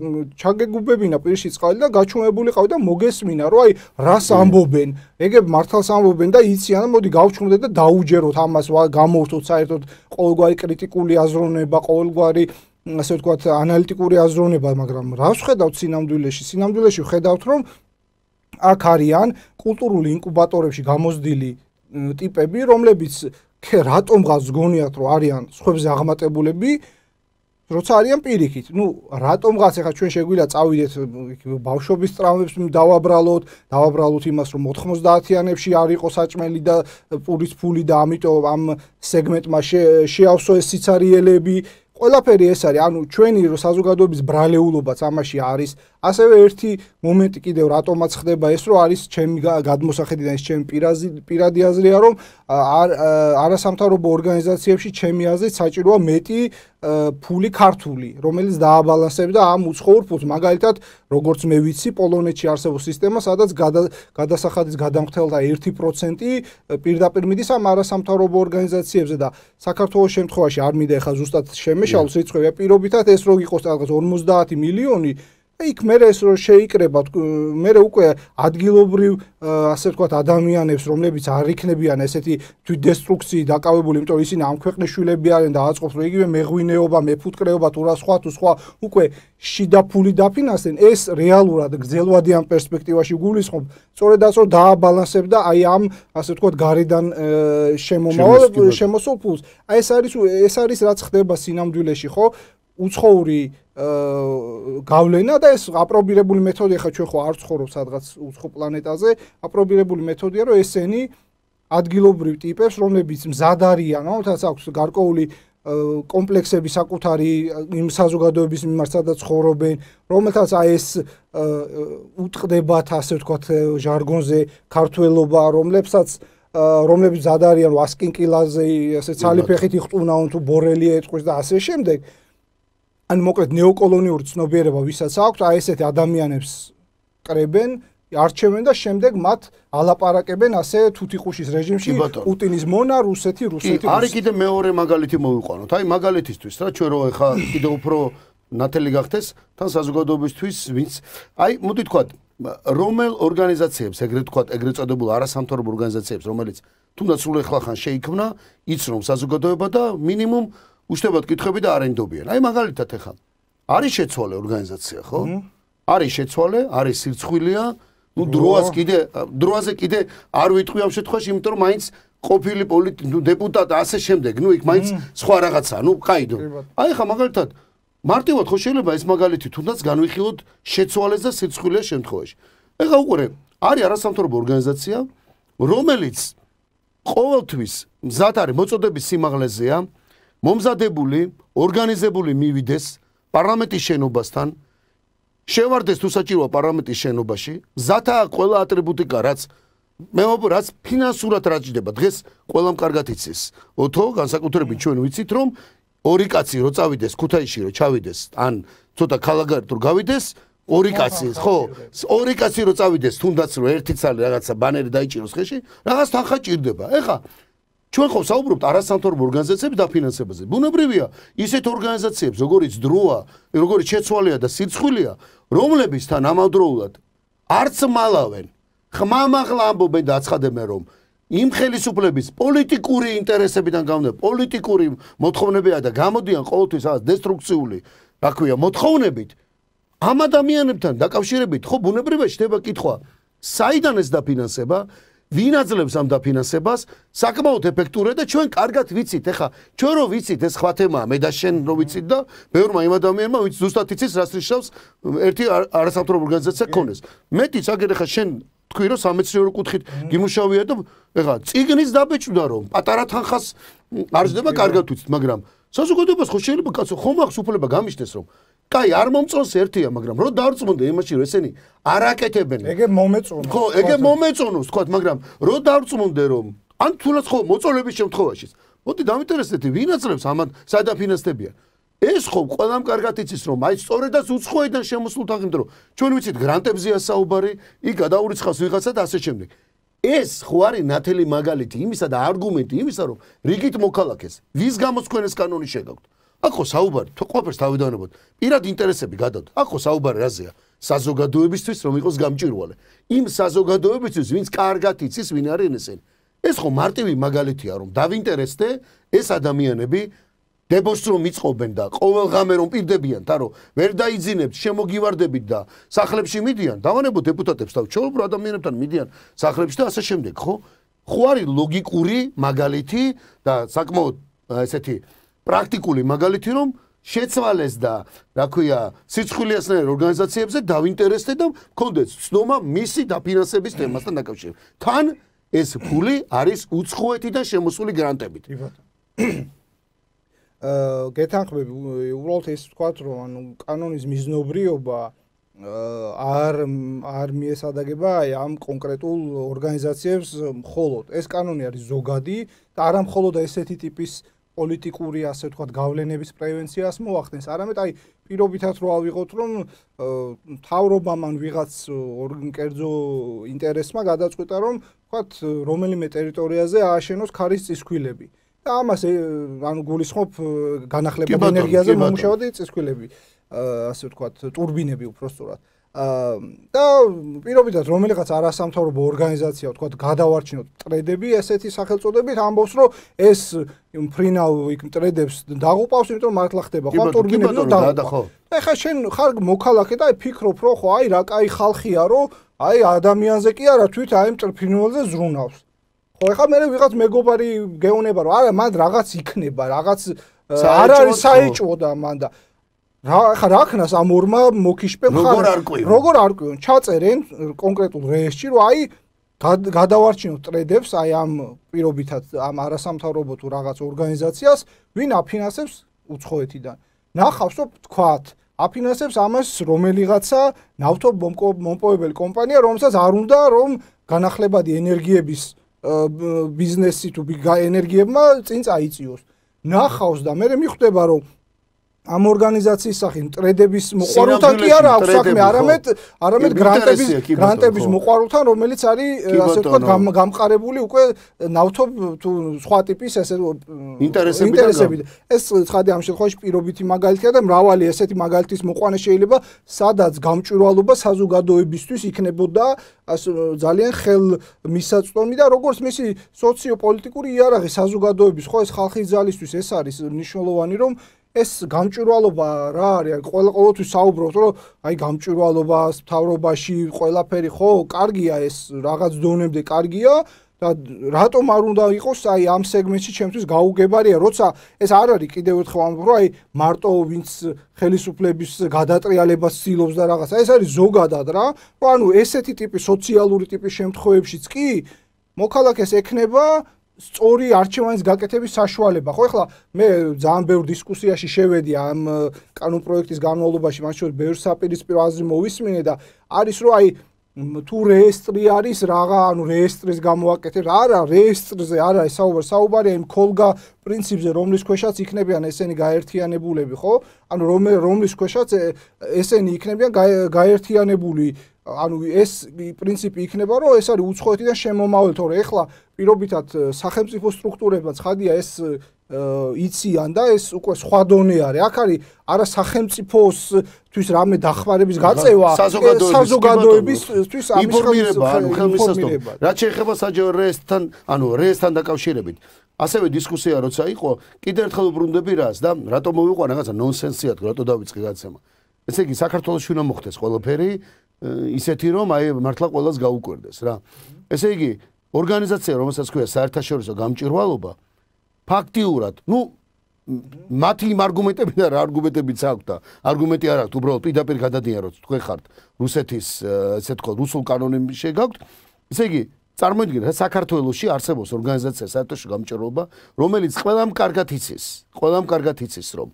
ჩაგეგუბებინა პირში წყალი და გაჩუმებულიყავ და მოგესმინა რომ აი რას ამბობენ ეგებ მართალს ამბობენ და იცი ანუ მოდი გავჩუმდე და დაუჯეროთ ამას გამოვთოთ საერთოდ ყოველგვარი კრიტიკული აზროვნება ყოველგვარი ასე ვთქვათ ანალიტიკური აზროვნება მაგრამ რას ხედავთ სინამდვილეში სინამდვილეში ხედავთ რომ აქ არიან კულტურული ინკუბატორებში გამოზდილი ტიპები რომლებიც რატომღაც გონიათ რომ არიან სხვებზე აღმატებულები როცა არიან პირიქით, ну, რატომღაც ახლა ჩვენ შეგვიძლია წავიდეთ ბავშვობის ტრავმებს დავაბრალოთ, დავაბრალოთ იმას, რომ 90-იანებში არ იყო საჭმელი და პურის ფული და ამიტომ ამ სეგმენტმა შეავსო ეს სიცარიელები. ყველაფერი ეს არის, ანუ ჩვენი რო საზოგადოების ბრალეულობაც ამაში არის. ასევე ერთი მომენტი კიდევ რატომაც ხდება ეს, რომ არის ჩემი გადმოსახედიდან ეს ჩემი პირადი აზრია, რომ არ არასამთავრობო ორგანიზაციებში ჩემი აზრით საჭიროა მეტი ფული ქართული, რომელიც დააბალანსებდა ამ უცხოურ ფულს. მაგალითად, როგორც მე ვიცი, პოლონეთში არსებობს სისტემა, სადაც გადასახადის გადამხდელთა 1% პირდაპირ მიდის ამ არასამთავრობო ორგანიზაციებზე და საქართველოს შემთხვევაში არ მინდა ეხა ზუსტად შემეშალოს რიცხვები, პირობითად ეს როგ იყოს რაღაც 50 მილიონი იქ მე ეს რო შეიკრებათ მე უკვე ადგილობრივ ასე ვთქვათ ადამიანებს რომლებიც არ იქნებიან ესეთი თვითდესტრუქციი დაკავებული იმიტომ რომ ისინი ამ ქვეყნის შვილები არიან და აწყობს რომ იგივე მეღვინეობა მეფუტკრეობა თუ რა სხვა თუ სხვა უკვე შიდა ფული დაფინანსენ ეს რეალურად გზელვადი ამ პერსპექტივაში გულისხმობ სწორედაც რომ დააბალანსებდა აი ამ ასე ვთქვათ გარიდან შემომავალ შემოსულ ფულს აი ეს არის ეს არის რაც ხდება სინამდვილეში ხო უცხოური გავლენა და ეს აპრობირებული მეთოდი ხა ჩვენ ხო არ ცხოვრობ სადღაც უცხო პლანეტაზე აპრობირებული მეთოდია რომ ესენი ადგილობრივ ტიპებს რომლებიც მზად არიან ანუ თაც აქვს გარკვეული კომპლექსები საკუთარი იმ საზოგადოების მიმართ სადაც ცხოვრობენ რომელთაც აი ეს უტყდებათ ასე ვთქვათ ჟარგონზე ქართველობა რომლებსაც რომლებიც ზად არიან ვასკინკილაზე ასე ცალი ფეხით იხტუნაონ თუ ბორელია ეტყვის და ასე შემდეგ ან მოკლედ ნეოკოლონიური ცნობიერება ვისაც აქვს, აი ესეთ ადამიანებს კრებენ არჩევენ და შემდეგ მათ ალაპარაკებენ ასე თუთიყუშის რეჟიმში პუტინის მონა რუსეთი რუსეთი არის კიდე მეორე მაგალითი მოვიყვანოთ აი მაგალითისთვის რა ჩვენ რო ახლა კიდე უფრო ნათელი გახდეს თან საზოგადოებისთვის ვინც აი მოდი თქვა რომელ ორგანიზაციებს ეგრე თქვა ეგრე წოდებულ არასამთავრობო ორგანიზაციებს რომელიც თუნდაც სულ ახლა ხან შეიქმნა იცრომ საზოგადოება და მინიმუმ უშვებად კითხები და არენდობიან. აი მაგალითად ახლა არის შეცვალე ორგანიზაცია, ხო? არის შეცვალე, არის სირცხვილია, ну дроас კიდე дроазе კიდე არ ვიტყვი ამ შემთხვევაში, იმიტომ რომ მაინც ყოფილი დეპუტატი ასე შემდეგ, ну იქ მაინც სხვა რაღაცა, ну кайდო. აი ხა მაგალითად მარტივად ხო შეიძლება ეს მაგალითი თუნდაც განვიხილოთ შეცვალეს და სირცხვილეს შემთხვევაში. ეხა უყურე, არის არასამთავრობო ორგანიზაცია, რომელიც ყოველთვის მზად არის მოწოდების სიმაღლეზეა მომზადებული, ორგანიზებული მივიდეს პარლამენტის შენობასთან. შევარდეს თუ საჭიროა პარლამენტის შენობაში. ზათაა ყველა ატრიბუტიკა, რაც მე რაც ფინანსურად რაც ჭირდება. დღეს ყველამ კარგად იცის. ოთო, განსაკუთრებით ჩვენ ვიცით, რომ ორი კაცი რო წავიდეს ქუთაისში, რო ჩავიდეს, ან ცოტა ქალაქად რო გავიდეს, ორი კაცი, ხო, ორი კაცი რო წავიდეს, თუნდაც რო ერთი ცალი რაღაცა ბანერი დაიჭიროს ხეში, რაღაც თანხა ჭირდება. ეხა ჩვენ ხო საუბრობთ არასამთავრობო ორგანიზაციების დაფინანსებაზე. ბუნებრივია, ისეთ ორგანიზაციებს, როგორიც დროა, როგორიც შეცვალეა და სიცხვილია, რომლებიც თან ამავდროულად არც მალავენ, ხმამაღლ ამბობენ და აცხადებენ, რომ იმ ხელისუფლების პოლიტიკური ინტერესებიდან გამომდინარე პოლიტიკური მოთხოვნებია და გამოდიან ყოველთვის ასე დესტრუქციული, რა ქვია, მოთხოვნებით ამ ადამიანებთან დაკავშირებით, ხო ბუნებრივია შეიძლება კითხვა, საიდან ეს დაფინანსება? ვინაძლებს ამ დაფინანსებას საკმაოდ ეფექტურად და ჩვენ კარგად ვიცით ეხა ჩვენ რო ვიცით ეს ხვა თემაა მე და შენ რო ვიცით და ბევრმა იმ ადამიანმა ვიცი ზუსტად იცის რას ნიშნავს ერთი არასამთავრობო ორგანიზაცია ქონდეს მეტიც აგერ ეხა შენ თქვი რომ სამეცნიერო კუთხით გიმუშავია და ეხა წიგნის დაბეჭდა რომ პატარა თანხას არ ჟდება კარგად ვიცით მაგრამ საზოგადოებას ხო შეიძლება კაცო ხომ აქვს უფლება გამიშთეს რომ კაი, არ მომწონს ერთია, მაგრამ რო დავწმუნდე იმაში, რომ ესენი არ აკეთებენ. ეგე მომეწონოს. ხო, ეგე მომეწონოს, თქვა, მაგრამ რო დავწმუნდე, რომ ან თულაც ხო მოწოლების შემთხვევაშიც. მოდი დამინტერესდეთ, ვინ აცრებს ამან სადა ფინანსებია? ეს ხო ყველამ კარგად იცის რომ აი სწორედაც უცხოიდან შემოსულ თაღიმდრო ჩვენ ვიცით გრანტებზეა საუბარი იქ გადაურიცხავს ვიღაცა და ასე შემდეგ ეს ხო არის ნათელი მაგალითი იმისა და არგუმენტი იმისა რომ რიგით მოქალაქეს ვის გამოსქვენეს კანონი შეგაქვთ ახო საუბარი ყოფერს თავიდანობოთ. პირად ინტერესები გადავთ. ახო საუბარი რაზეა? საზოგადოებისთვის რომ იყოს გამჭირვალე. იმ საზოგადოებისთვის, ვინც კარგად იცის ვინ არის ინესენ. ეს ხო მარტივი მაგალითია რომ დავინტერესდე ეს ადამიანები დებოსს რომ იწყობენ და ყოველ ღამე რომ პირდებიან და რომ ვერ დაიძინებთ შემოგივარდებით და სახლებში მიდიან დავანებო დეპუტატებს თავ ჩაუბრო ადამიანებთან მიდიან სახლებში და ასე შემდეგ ხო ხო არის ლოგიკური მაგალითი და საკმაოდ ესეთი პრაქტიკული მაგალითი რომ შეცვალეს და რა ქვია სიცხვილიასნაირ ორგანიზაციებზე დაინტერესდეთ და მქონდეთ ცნობა მისი დაფინანსების თემასთან დაკავშირებით. თან ეს ფული არის უცხოეთი და შემოსული გრანტებით. <coughs> აა გეთანხმები უბრალოდ ეს ვთქვათ რომ ანუ კანონის მიზნობრიობა არ არ მიესადაგება აი ამ კონკრეტულ ორგანიზაციებს მხოლოდ ეს კანონი არის ზოგადი და არა მხოლოდ ესეთი ტიპის პოლიტიკური ასე ვთქვათ გავლენების პრევენციას მოახდენს. არამედ აი პირობითად რო ავიღოთ რომ თავრობამ ან ვიღაც კერძო ინტერესმა გადაწყვიტა რომ ვთქვათ რომელიმე ტერიტორიაზე ააშენოს ქარის წისქვილები და ამას ანუ გულისხმობ განახლებულ ენერგიაზე მომუშავე წისქვილები ასე ვთქვათ ტურბინები უბრალოდ. და პირობიდან რომელიღაც არასამთავრობო ორგანიზაცია თქვა გადავარჩინოთ ტრედები ესეთი სახელწოდებით ამბობს რომ ეს ფრინავ იქ ტრედებს დაღუპავს იმიტომ რომ მართლა ხდება ხო ტურბინები და და ხა შენ ხარ მოქალაქე და აი ფიქრობ რომ ხო აი რა кай ხალხია რომ აი ადამიანზე კი არა თვით აი ტრფინოლზე ზრუნავს ხო ხა მე ვიღაც მეგობარი გეუნება რომ არა მანდ რაღაც იქნება რაღაც არ არის საეჭვო და მანდა რა ხა რახნას ამ ორმა მოკიშპე ხარ როგორ არკვიონ როგორ არკვიონ ჩაწერენ კონკრეტულ რეესში რომ აი გადავარჩინოთ ტრედებს აი ამ პირობითად ამ არასამთავრობო თუ რაღაც ორგანიზაციას ვინ აფინანსებს უცხოეთიდან ნახავს რომ თქვათ აფინანსებს ამას რომელიღაცა ნავთო მომპოვებელი კომპანია რომელსაც არ უნდა რომ განახლებადი ენერგიების ბიზნესი თუ ენერგიებმა წინ წაიწიოს ნახავს და მე მიხვდება რომ ამ ორგანიზაციის სახით მტრედების მოყვარულთან კი არა აქვს საქმე, არამედ არამედ გრანტების გრანტების მოყვარულთან, რომელიც არის ასე ვთქვა გამყარებული უკვე ნავთობ თუ სხვა ტიპის ესე ინტერესები და ინტერესები. ეს ხადი ამ შემთხვევაში პირობითი მაგალითია და მრავალი ესეთი მაგალითის მოყვანა შეიძლება, სადაც გამჭვირვალობა საზოგადოებისთვის იქნებოდა ძალიან ხელ მისაწვდომი და როგორც მისი სოციო-პოლიტიკური იარაღი საზოგადოების ხო ეს ხალხის ძალისთვის ეს არის მნიშვნელოვანი რომ ეს გამჭვირვალობა რა არის? აი ყველა ყოველთვის საუბრობთ, რომ აი გამჭვირვალობა თავრობაში, ყველაფერი ხო, კარგია ეს, რაღაც დონემდე კარგია. და რატომ არ უნდა იყოს აი ამ სეგმენტში ჩემთვის გაუგებარია, როცა ეს არ არის კიდევ ერთხელ ამბობ, აი მარტო ვინც ხელისუფლების გადატრიალებას ცდილობს და რაღაცა, ეს არის ზოგადად რა. ანუ ესეთი ტიპის სოციალური ტიპის შემთხვევებშიც კი მოქალაქეს ექნება სწორი არჩევანის გაკეთების საშუალება. ხო ახლა მე ძალიან ბევრ დისკუსიაში შევედი ამ კანონპროექტის განმავლობაში, მათ შორის ბევრ საპირისპირო აზრი მოვისმინე და არის რომ აი თუ რეესტრი არის რაღა, ანუ რეესტრის გამოაკეთებს, არა, რეესტრზე არა საუბარი, საუბარია იმ კოლგა პრინციპზე, რომლის ქვეშაც იქნებიან ესენი გაერთიანებულები, ხო? ანუ რომ რომლის ქვეშაც ესენი იქნებიან გაერთიანებული ანუ ეს პრინციპი იქნება, რომ ეს არის უცხოეთიდან შემომავალი, თორე ეხლა პირობითად სახელმწიფო სტრუქტურებმა ცხადია ეს იციან და ეს უკვე სხვა დონე არის. აქ არის არა სახელმწიფოსთვის რამე დახმარების გაწევა, საზოგადოებისთვის ინფორმირება, ანუ ხელმისაწვდომი. რა შეიძლება საჯარო რესთან, ანუ რესთან დაკავშირებით. ასევე დისკუსია როცა იყო, კიდევ ერთხელ უბრუნდები რას და რატომ მოვიყვა რაღაცა ნონსენსია თქო, რატო დაიწყე გაცემა. ესე იგი, საქართველოს შინა მოხდეს ყველაფერი ისეთი რომ აი მართლა ყოველს გაუკვირდეს რა. ესე იგი, ორგანიზაცია, რომელსაც ქვია საერთაშორისო გამჭირვალობა, ფაქტიურად, ნუ მათი არგუმენტები და რა არგუმენტებიც აქვს და არგუმენტი არ აქვს, უბრალოდ პირდაპირ გადადიან რომ თქვენ ხართ რუსეთის ესე თქო რუსულ კანონებში შეგაქვთ. ესე იგი, წარმოიდგინეთ, რა საქართველოსში არსებობს ორგანიზაცია საერთაშორისო გამჭრობა, რომელიც ყველამ კარგად იცის, ყველამ კარგად იცის, რომ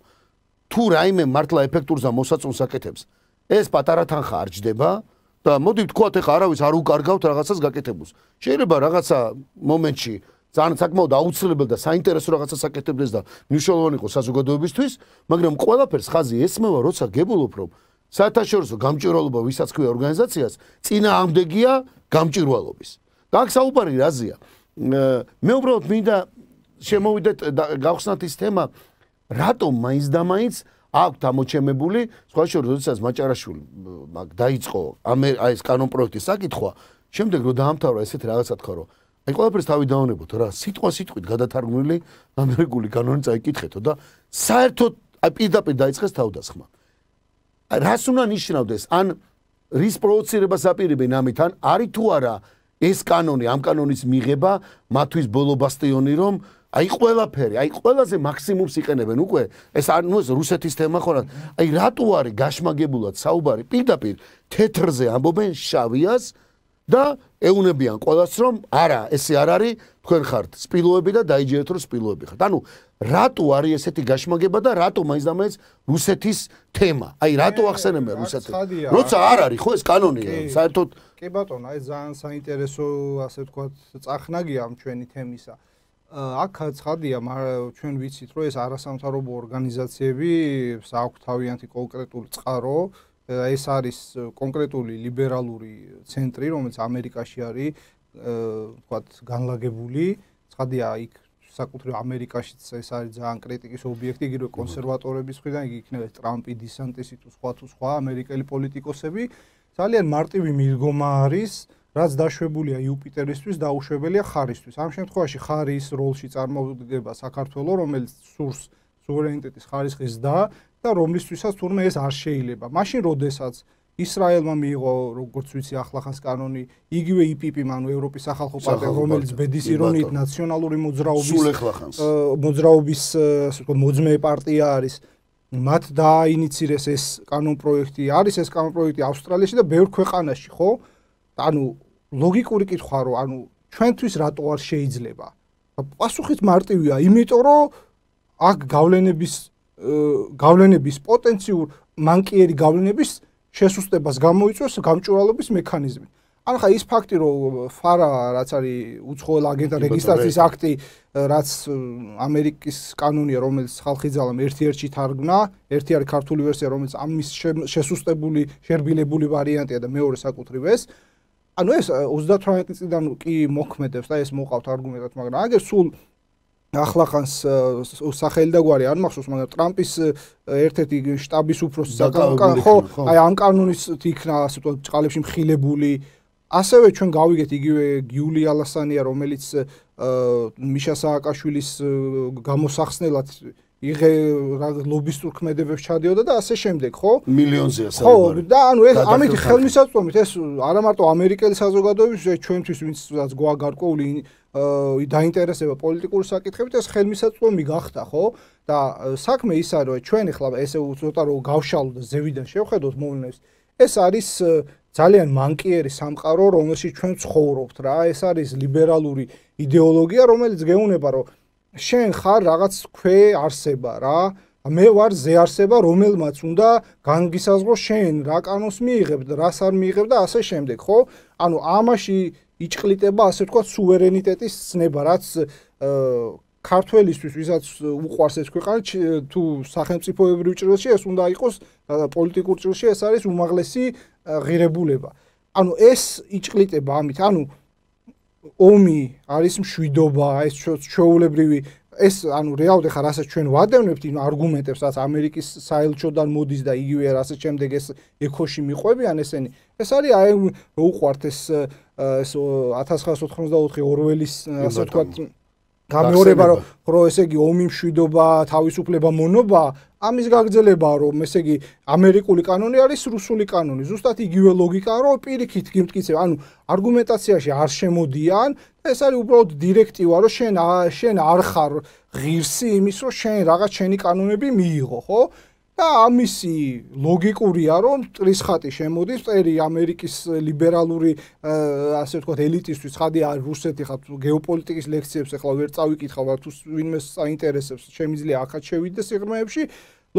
თუ რაიმე მართლა ეფექტურს და მოსაწონს აკეთებს, ეს პატარა თანხა არ ჯდება და მოდი თქვათ ეხა არავის არ უკარგავთ რაღაცას გაკეთებულს. შეიძლება რაღაცა მომენტში ძალიან საკმაოდ აუცილებელ და საინტერესო რაღაცას აკეთებდეს და მნიშვნელოვანი იყო საზოგადოებისთვის, მაგრამ ყველაფერს ხაზი ესმევა, როცა გებულობ, რომ საერთაშორისო გამჭვირვალობა ვისაც ქვია ორგანიზაციას, წინა ამდეგია გამჭვირვალობის. და აქ საუბარი რაზეა? მე უბრალოდ მინდა შემოვიდეთ და გავხსნათ ის თემა, რატომ მაინც და მაინც აქვთ ამოჩემებული, სხვა შორის, როდესაც მაჭარაშვილი მაგ დაიწყო ამ ეს კანონპროექტის საკითხვა, შემდეგ რო დაამთავრა ესეთ რაღაცა თქვა, რომ აი ყველაფერს თავი დაანებოთ რა სიტყვა სიტყვით გადათარგმნილი ანრეგული კანონი წაიკითხეთო და საერთოდ აი პირდაპირ დაიწყეს თავდასხმა აი რას უნდა ნიშნავდეს ან რის პროვოცირებას აპირებენ ამითან არის თუ არა ეს კანონი ამ კანონის მიღება მათთვის ბოლო ბასტიონი რომ აი ყველაფერი, აი ყველაზე მაქსიმუმს იყენებენ უკვე. ეს ანუ ეს რუსეთის თემა ხო რა. აი რატო არის გაშმაგებულად საუბარი? პირდაპირ თეთრზე ამბობენ შავიას, და ეუნებიან ყველას რომ არა ესე არ არის თქვენ ხართ სპილოები და დაიჯერეთ რომ სპილოები ხართ ანუ რატო არის ესეთი გაშმაგება და რატო მაინცდამაინც რუსეთის თემა აი რატო ახსენებენ რუსეთს როცა არ არის ხო ეს კანონია საერთოდ კი ბატონო აი ძალიან საინტერესო ასე ვთქვათ წახნაგია ჩვენი თემისა აქ ხადია ჩვენ ვიცით რომ ეს არასამთავრობო ორგანიზაციები აქვს თავიანთი კონკრეტული წყარო ეს არის კონკრეტული ლიბერალური ცენტრი, რომელიც ამერიკაში არის, ვთქვათ, განლაგებული. ცხადია, იქ საკუთრივ ამერიკაშიც ეს არის ძალიან კრიტიკის ობიექტი, იგივე კონსერვატორების მხრიდან, იგი იქნება ტრამპი, დისანტისიტუ, სხვა თუ სხვა ამერიკელი პოლიტიკოსები. ძალიან მარტივი მიდგომა არის, რაც დაშვებულია იუპიტერისთვის, დაუშვებელია ხარისთვის. ამ შემთხვევაში ხარის როლში წარმოუდგება საქართველოს, რომელიც სურს სუვერენიტეტის ხარისხის და და რომლისთვისაც თურმე ეს არ შეიძლება. მაშინ როდესაც ისრაელმა მიიღო როგორც ვიცი ახლახანს კანონი, იგივე IPP მანუ ევროპის სახალხო პარტია, რომელიც ბედის ირონიით ნაციონალური მოძრაობის მოძრაობის ასე ვთქვათ მოძმე პარტია არის. მათ დააინიცირეს ეს კანონპროექტი, არის ეს კანონპროექტი ავსტრალიაში და ბევრ ქვეყანაში, ხო? ანუ ლოგიკური კითხვა რო, ანუ ჩვენთვის რატო არ შეიძლება? პასუხი მარტივია, იმიტომ რომ აქ გავლენების გავლენების პოტენციურ მანკიერი გავლენების შესუსტებას გამოიწვევს გამჭურალობის მექანიზმი. ან ხა ის ფაქტი, რომ ფარა რაც არის უცხოელ აგენტთა რეგისტრაციის აქტი, რაც ამერიკის კანონია, რომელიც ხალხი ძალამ ერთ-ერთი თარგმნა, ერთი არის ქართული ვერსია, რომელიც ამის შესუსტებული, შერბილებული ვარიანტია და მეორე საკუთრივე ეს. ანუ ეს 38 წლიდან კი მოქმედებს და ეს მოყავთ არგუმენტად, მაგრამ აგერ სულ ახლახანს სახელი და გვარი არ მახსოვს მაგრამ ტრამპის ერთ-ერთი штаბის უფროსი და კან ხო აი ამ კანონის თიქნა ასე თქო წყალებში მხილებული ასევე ჩვენ გავიგეთ იგივე გიულია ლასანია რომელიც მიშა სააკაშვილის გამოსახსნელად იგი ლობისტურ ქმედებებს ჩადიოდა და ასე შემდეგ, ხო? მილიონზე ასე. ხო, და ანუ ეს ამით ხელმისაწვდომით ეს არა მარტო ამერიკელი საზოგადოების ჩვენთვის ვინც რაც გვაგარკვეული დაინტერესება პოლიტიკური საკითხებით ეს ხელმისაწვდომი გახდა, ხო? და საქმე ის არის, რომ ჩვენ ახლა ესე უცოტა რომ გავშალოთ ზევიდან შევხედოთ მოვლენებს. ეს არის ძალიან მანკიერი სამყარო, რომელშიც ჩვენ ცხოვრობთ რა. ეს არის ლიბერალური იდეოლოგია, რომელიც გეუბნება, რომ შენ ხარ რაღაც ქვე არსება რა. მე ვარ ზე არსება, რომელმაც უნდა განგისაზღვრო შენ რა კანონს მიიღებ და რას არ მიიღებ და ასე შემდეგ, ხო? ანუ ამაში იჭყლიტება ასე ვთქვათ სუვერენიტეტის ცნება, რაც ქართველისთვის, ვისაც უყვარს ეს ქვეყანა, თუ სახელმწიფოებრივ ჭრილში ეს უნდა იყოს და პოლიტიკურ ჭრილში ეს არის უმაღლესი ღირებულება. ანუ ეს იჭყლიტება ამით, ანუ ომი არის მშვიდობა, ეს ჩვეულებრივი ეს ანუ რეალურად ხარ ასე ჩვენ ვადევნებთ იმ არგუმენტებს რაც ამერიკის საელჩოდან მოდის და იგივე რაც შემდეგ ეს ეკოში მიყვებიან ესენი ეს არის აი უყვართ ეს ეს 1984 ორველის ასე ვთქვათ გამეორება რომ რო ესე იგი ომი მშვიდობა თავისუფლება მონობა ამის გაგრძელება რომ ესე იგი ამერიკული კანონი არის რუსული კანონი ზუსტად იგივე ლოგიკა რომ პირიქით გიმტკიცე ანუ არგუმენტაციაში არ შემოდიან ეს არის უბრალოდ დირექტივა რომ შენ შენ არ ხარ ღირსი იმის რომ შენ რაღაც შენი კანონები მიიღო ხო და ამისი ლოგიკურია რომ წრის ხატი შემოდის წერი ამერიკის ლიბერალური ასე ვთქვათ ელიტისთვის ხადი არ რუსეთი ხა გეოპოლიტიკის ლექციებს ახლა ვერ წავიკითხავ რა თუ ვინმე საინტერესებს შემიძლია ახაც შევიდე სიღრმეებში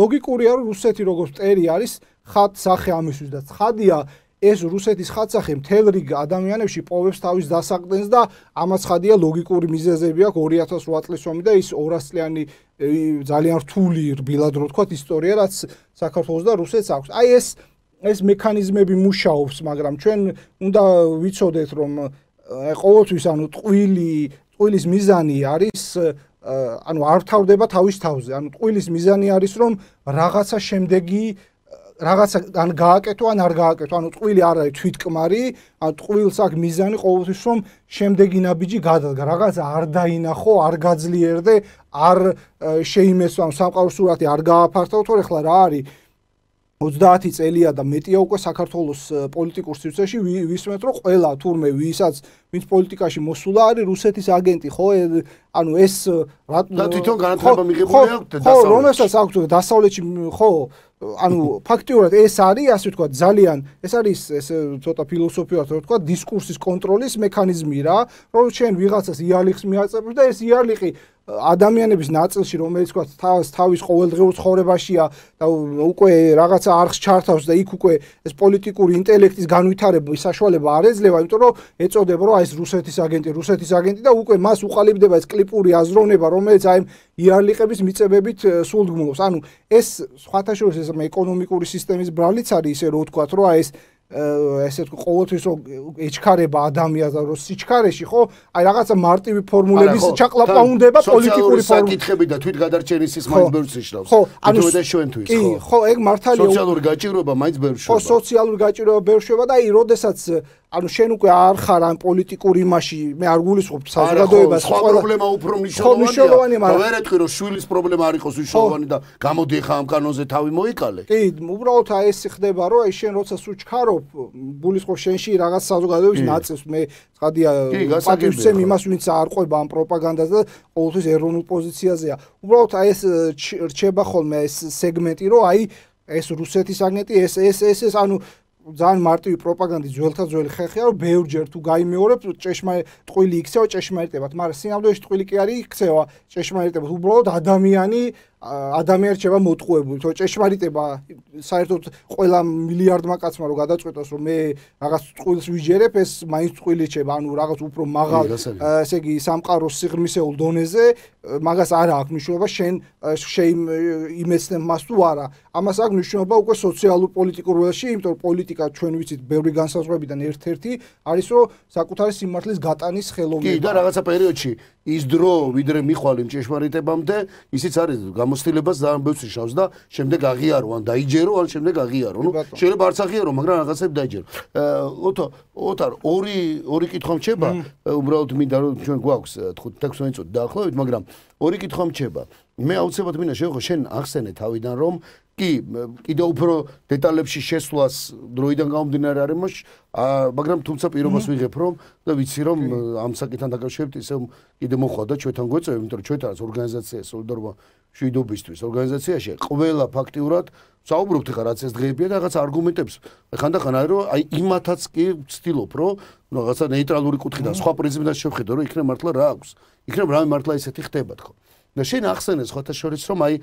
ლოგიკურია რომ რუსეთი როგორც წერი არის ხატ სახე ამისთვის და ხადია ეს რუსეთის ხაცახი მთელ რიგ ადამიანებში პოვებს თავის დასაყდენს და ამაც ხადია ლოგიკური მიზეზები აქვს 2008 წლის ომი და ის 200 წლიანი ძალიან რთული რბილად რო თქვა ისტორია რაც საქართველოს და რუსეთს აქვს. აი ეს ეს მექანიზმები მუშაობს, მაგრამ ჩვენ უნდა ვიცოდეთ რომ აი ყოველთვის ანუ ტყვილი ტყვილის მიზანი არის ანუ არ ვთავდება თავის თავზე. ანუ ტყვილის მიზანი არის რომ რაღაცა შემდეგი რაღაცა ან გააკეთო ან არ გააკეთო, ანუ წვილი არ არის თვითკმარი, ან წვილს აქ მიზანი ყოველთვის რომ შემდეგი ნაბიჯი გადადგა. რაღაცა არ დაინახო, არ გაძლიერდე, არ შეიმესო, ანუ სამყაროს სურათი არ გააფართოვო, თორე ხლა რა არის 30 წელია და მეტია უკვე საქართველოს პოლიტიკურ სივრცეში ვისმენთ, რომ ყველა თურმე ვისაც მის პოლიტიკაში მოსულა არის რუსეთის აგენტი, ხო? ანუ ეს რა თვითონ განათლება მიღებული აქვს დასავლეთში. ხო, რომელსაც აქვს დასავლეთში, ხო? ანუ ფაქტიურად ეს არის ასე ვთქვა ძალიან ეს არის ეს ცოტა ფილოსოფიურად ვთქვა დისკურსის კონტროლის მექანიზმი რა რომ ჩვენ ვიღაცას იალიხს მიაწერებს და ეს იალიხი ადამიანების ნაწილში, რომელიც თქვა თავის ყოველდღიურ ცხოვრებაშია და უკვე რაღაცა არხს ჩართავს და იქ უკვე ეს პოლიტიკური ინტელექტის განვითარება საშუალება არ ეძლევა, იმიტომ რომ ეწოდება რომ აი ეს რუსეთის აგენტი, რუსეთის აგენტი და უკვე მას უყალიბდება ეს კლიპური აზროვნება, რომელიც აი იარლიყების მიწებებით სულგმულობს. ანუ ეს სხვათა შორის ეს ეკონომიკური სისტემის ბრალიც არის ისე რომ თქვა, რომ აი ეს ესე თქო ყოველთვის რომ ეჩქარება ადამიანზე რომ სიჩქარეში ხო აი რაღაცა მარტივი ფორმულების ჩაკლაპაუნდება პოლიტიკური საკითხები და თვითგადარჩენის სისტემის მაინც ბევრს ნიშნავს ხო ანუ და შენთვის ხო ხო ეგ მართალია სოციალური გაჭირვება მაინც ბევრს ნიშნავს ხო სოციალური გაჭირვება ბევრს შევა და აი როდესაც ანუ შენ უკვე არ ხარ ამ პოლიტიკურ იმაში, მე არ გულისხმობ საზოგადოებას, სხვა პრობლემა უფრო მნიშვნელოვანია, მაგრამ ვერ ეთქვი რომ შვილის პრობლემა არ იყოს მნიშვნელოვანი და გამოდი ხა ამ კანონზე თავი მოიკალე. კი, უბრალოდ ეს ხდება, რომ აი შენ როცა სულ ჩქარობ, გულისხმობ შენში რაღაც საზოგადოების ნაწილს, მე ხადია პატრიუსემ იმას ვინც არ ყובה ამ პროპაგანდას და ყოველთვის ეროვნულ პოზიციაზეა. უბრალოდ აი ეს რჩება ხოლმე ეს სეგმენტი, რომ აი ეს რუსეთის აგენტი, ეს ეს ეს ეს ანუ ძალიან მარტივი პროპაგანდის ძველთა ძველი ხერხია, რომ ბევრჯერ თუ გაიმეორებ, ჭეშმარი ტყვილი იქცევა, ჭეშმარიტებათ, მაგრამ სინამდვილეში ტყვილი კი არის იქცევა, ჭეშმარიტებათ. უბრალოდ ადამიანი ადამიანჩება მოტყუებული, თორე ჭეშმარიტება საერთოდ ყველა მილიარდმა კაცმა რომ გადაწყვეტოს, რომ მე რაღაც ტყვილს ვიჯერებ, ეს მაინც ტყვილი ჩება, ანუ რაღაც უფრო მაღალ, ესე იგი სამყაროს სიღრმისეულ დონეზე, მაგას არ აქვს მნიშვნელობა, შენ შეიმეცნე მას თუ არა. ამას აქვს მნიშვნელობა უკვე სოციალურ პოლიტიკურ ველში, იმიტომ რომ პოლიტიკა ჩვენ ვიცით, ბევრი განსაზღვრებიდან ერთ-ერთი არის რომ საკუთარი სიმართლის გატანის ხელოვნება. კი და რაღაცა პერიოდში ის დრო ვიდრე მიხვალი ჭეშმარიტებამდე, ისიც არის გამოსtildeებას ძალიან ბევრს შავს და შემდეგ აღიარო ან დაიჯერო ან შემდეგ აღიარო. ნუ შეიძლება არც აღიარო, მაგრამ რაღაცები დაიჯერო. ოთო, ოთარ ორი ორი კითხვა მჩება, უბრალოდ მინდა რომ ჩვენ გვაქვს 5-6 წუთი დაახლოებით, მაგრამ ორი კითხვა მჩება. მე აუცილებლად მინდა შევხო შენ ახსენე თავიდან რომ კი კიდე უფრო დეტალებში შესვლას დროიდან გამომდინარე არ იმოშ მაგრამ თუმცა პირობას ვიღებ რომ და ვიცი რომ ამ საკითხთან დაკავშირებით ისე კიდე მოხვდა ჩვენთან გვეწევი იმიტომ რომ ჩვენთან ორგანიზაცია სოლიდარობა შვიდობისთვის ორგანიზაციაში ყველა ფაქტიურად საუბრობთ ხარ რაც ეს დღეებია და რაღაც არგუმენტებს ხანდახან არის რომ აი იმათაც კი ვცდილობ რომ რაღაცა ნეიტრალური კუთხიდან სხვა პრიზმიდან შევხედო რომ იქნებ მართლა რა აქვს იქნებ რა მართლა ისეთი ხდება თქო და შენ ახსენე სხვათა შორის რომ აი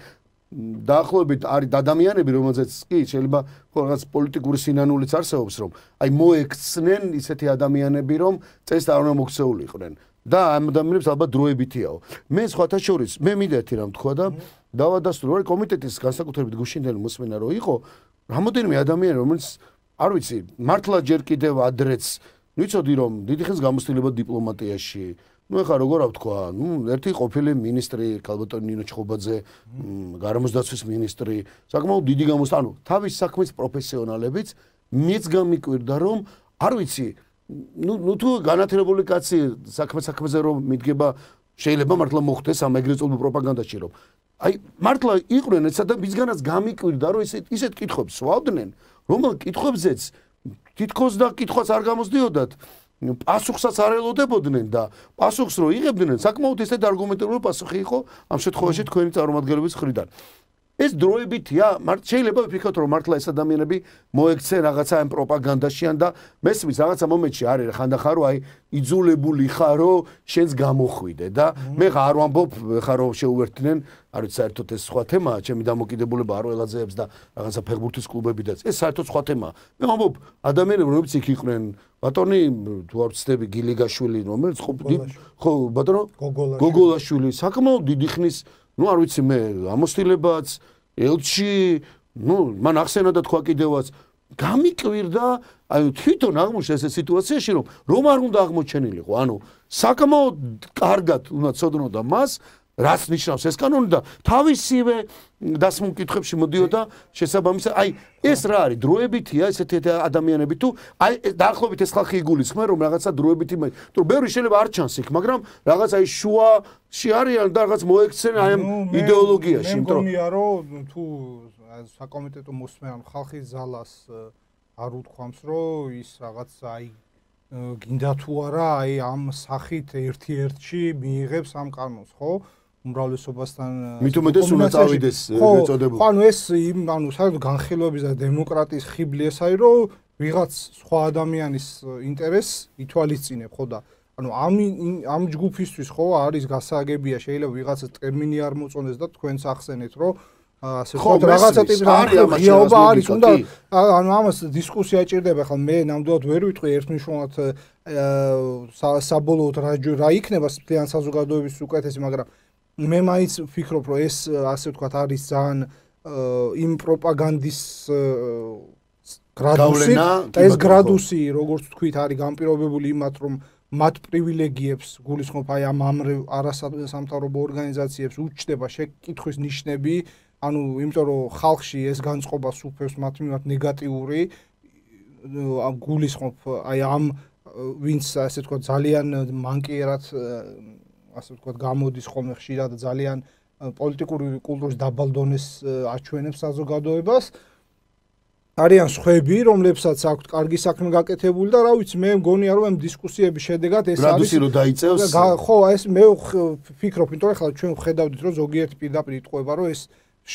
დაახლოებით არის ადამიანები, რომელთაც კი შეიძლება რაღაც პოლიტიკური სინანულიც არსებობს, რომ აი მოექცნენ ისეთი ადამიანები, რომ წეს არ უნდა მოქცეულიყვნენ. და ამ ადამიანებს ალბათ დროებითიაო. მე სხვათა შორის მე მიდეთი რა თქვა და დავადასტურე, რომ კომიტეტის განსაკუთრებით გუშინდელი მოსმენა რო იყო, რამოდენიმე ადამიანი, რომელიც არ ვიცი, მართლა ჯერ კიდევ ადრეც ვიცოდი რომ დიდი ხნის გამოსილება დიპლომატიაში ну ახლა როგორ ავთქვა ну ერთი ყოფილი министри ქალბატონ ნინო ჩხობაძე გარემოსდაცვის министри საკმაოდ დიდი გამოს ანუ თავის საქმის პროფესიონალებიც მიეცგამიკვირდა რომ არ ვიცი ну ну თუ განათლებული კაცი საქმე საქმეზე რომ მიდგება შეიძლება მართლა მოხდეს ამ ეგრეთულ პროპაგანდაში რომ აი მართლა იყვნენ ეცა და ვისგანაც გამიკვირდა რომ ესეთ ისეთ კითხვებს სვავდნენ რომელ კითხვებზეც თითქოს და კითხვას არ გამოსდიოდათ პასუხსაც არ ელოდებოდნენ და პასუხს რო იღებდნენ საკმაოდ ესეთ არგუმენტებული პასუხი იყო ამ შემთხვევაში თქვენი წარმომადგენლების მხრიდან ეს დროებითია მარტ შეიძლება ვფიქროთ რომ მართლა ეს ადამიანები მოექცენ რაღაცა ამ პროპაგანდაშიან და მესმის რაღაცა მომენტში არის ხანდახარო აი იძულებული ხარო შენს გამოხვიდე და მე არ ვამბობ ხარო შეუერთდნენ არ ვიცი საერთოდ ეს სხვა თემაა ჩემი დამოკიდებულება არ ველაძეებს და რაღაცა ფეხბურთის კლუბებიდან ეს საერთოდ სხვა თემაა მე ვამბობ ადამიანები რომ ვიცი იყვნენ ბატონი თუ არ ვცდები გილიგაშვილი რომელიც ხო ხო ბატონო გოგოლაშვილი საკმაოდ დიდი ხნის ну არ ვიცი მე ამოსტილებაც ელჩი ну მან ახსენა და თქვა კიდევაც გამიკვირდა აი თვითონ აღმოჩნდა ეს სიტუაციაში რომ რომ არ უნდა აღმოჩენილიყო ანუ საკმაოდ კარგად უნდა ცოდნოდა მას რაც ნიშნავს ეს კანონი და თავისივე დასმულ კითხებში მოდიოდა შესაბამისად აი ეს რა არის დროებითია ესეთ ადამიანები თუ აი დაახლოებით ეს ხალხი იგულისხმა რომ რაღაცა დროებითი თუ ბევრი შეიძლება არ ჩანს იქ მაგრამ რაღაცა ის შუაში არიან და რაღაც მოექცენ აი ამ იდეოლოგიაში იმიტომ რომ მეკონია რომ თუ საკომიტეტო მოსმენ ან ხალხი ზალას არ უთქვამს რომ ის რაღაც აი გინდა თუ არა აი ამ სახით ერთ-ერთში მიიღებს ამ კანონს ხო? უმრავლესობასთან მითუმეტეს უნდა წავიდეს ეწოდებულ. ხო, ანუ ეს იმ ანუ საერთოდ განხილვების და დემოკრატიის ხიბლი ეს არის, რომ ვიღაც სხვა ადამიანის ინტერესს ითვალისწინებ, ხო და ანუ ამ ამ ჯგუფისთვის ხო არის გასაგებია შეიძლება ვიღაც ტერმინი არ მოწონეს და თქვენს ახსენეთ, რომ ასე ხო რაღაცა ტიპის რეალობა არის, უნდა ანუ ამას დისკუსია ჭირდება, ხო მე ნამდვილად ვერ ვიტყვი ერთნიშნულად აა საბოლოოდ რა იქნება ფიანსაზოგადოების უკეთესი, მაგრამ მე მაინც ვფიქრობ, რომ ეს ასე ვთქვათ არის ძალიან იმ პროპაგანდის გრადუსი, ეს გრადუსი, როგორც თქვით, არის განპირობებული იმათ, რომ მათ პრივილეგიებს გულისხმობ აი ამ ამრევ არასამთავრობო ორგანიზაციებს უჩდება შეკითხვის ნიშნები, ანუ იმიტომ რომ ხალხში ეს განწყობა სუფევს მათ მიმართ ნეგატიური ამ გულისხმობ აი ამ ვინც ასე თქვა ძალიან მანკიერად ასე ვთქვათ, გამოდის ხოლმე ხშირად ძალიან პოლიტიკური კულტურის დაბალდონეს აჩვენებს საზოგადოებას. არიან ხვები, რომლებსაც აქვთ კარგი საქმე გაკეთებული და რა ვიცი, მე მგონია რომ ამ დისკუსიების შედეგად ეს არის რა დაიწევს? ხო, ეს მე ვფიქრობ, იმიტომ რომ ხალხი ჩვენ ვხედავდით, რომ ზოგიერთი პირდაპირ იტყובה, რომ ეს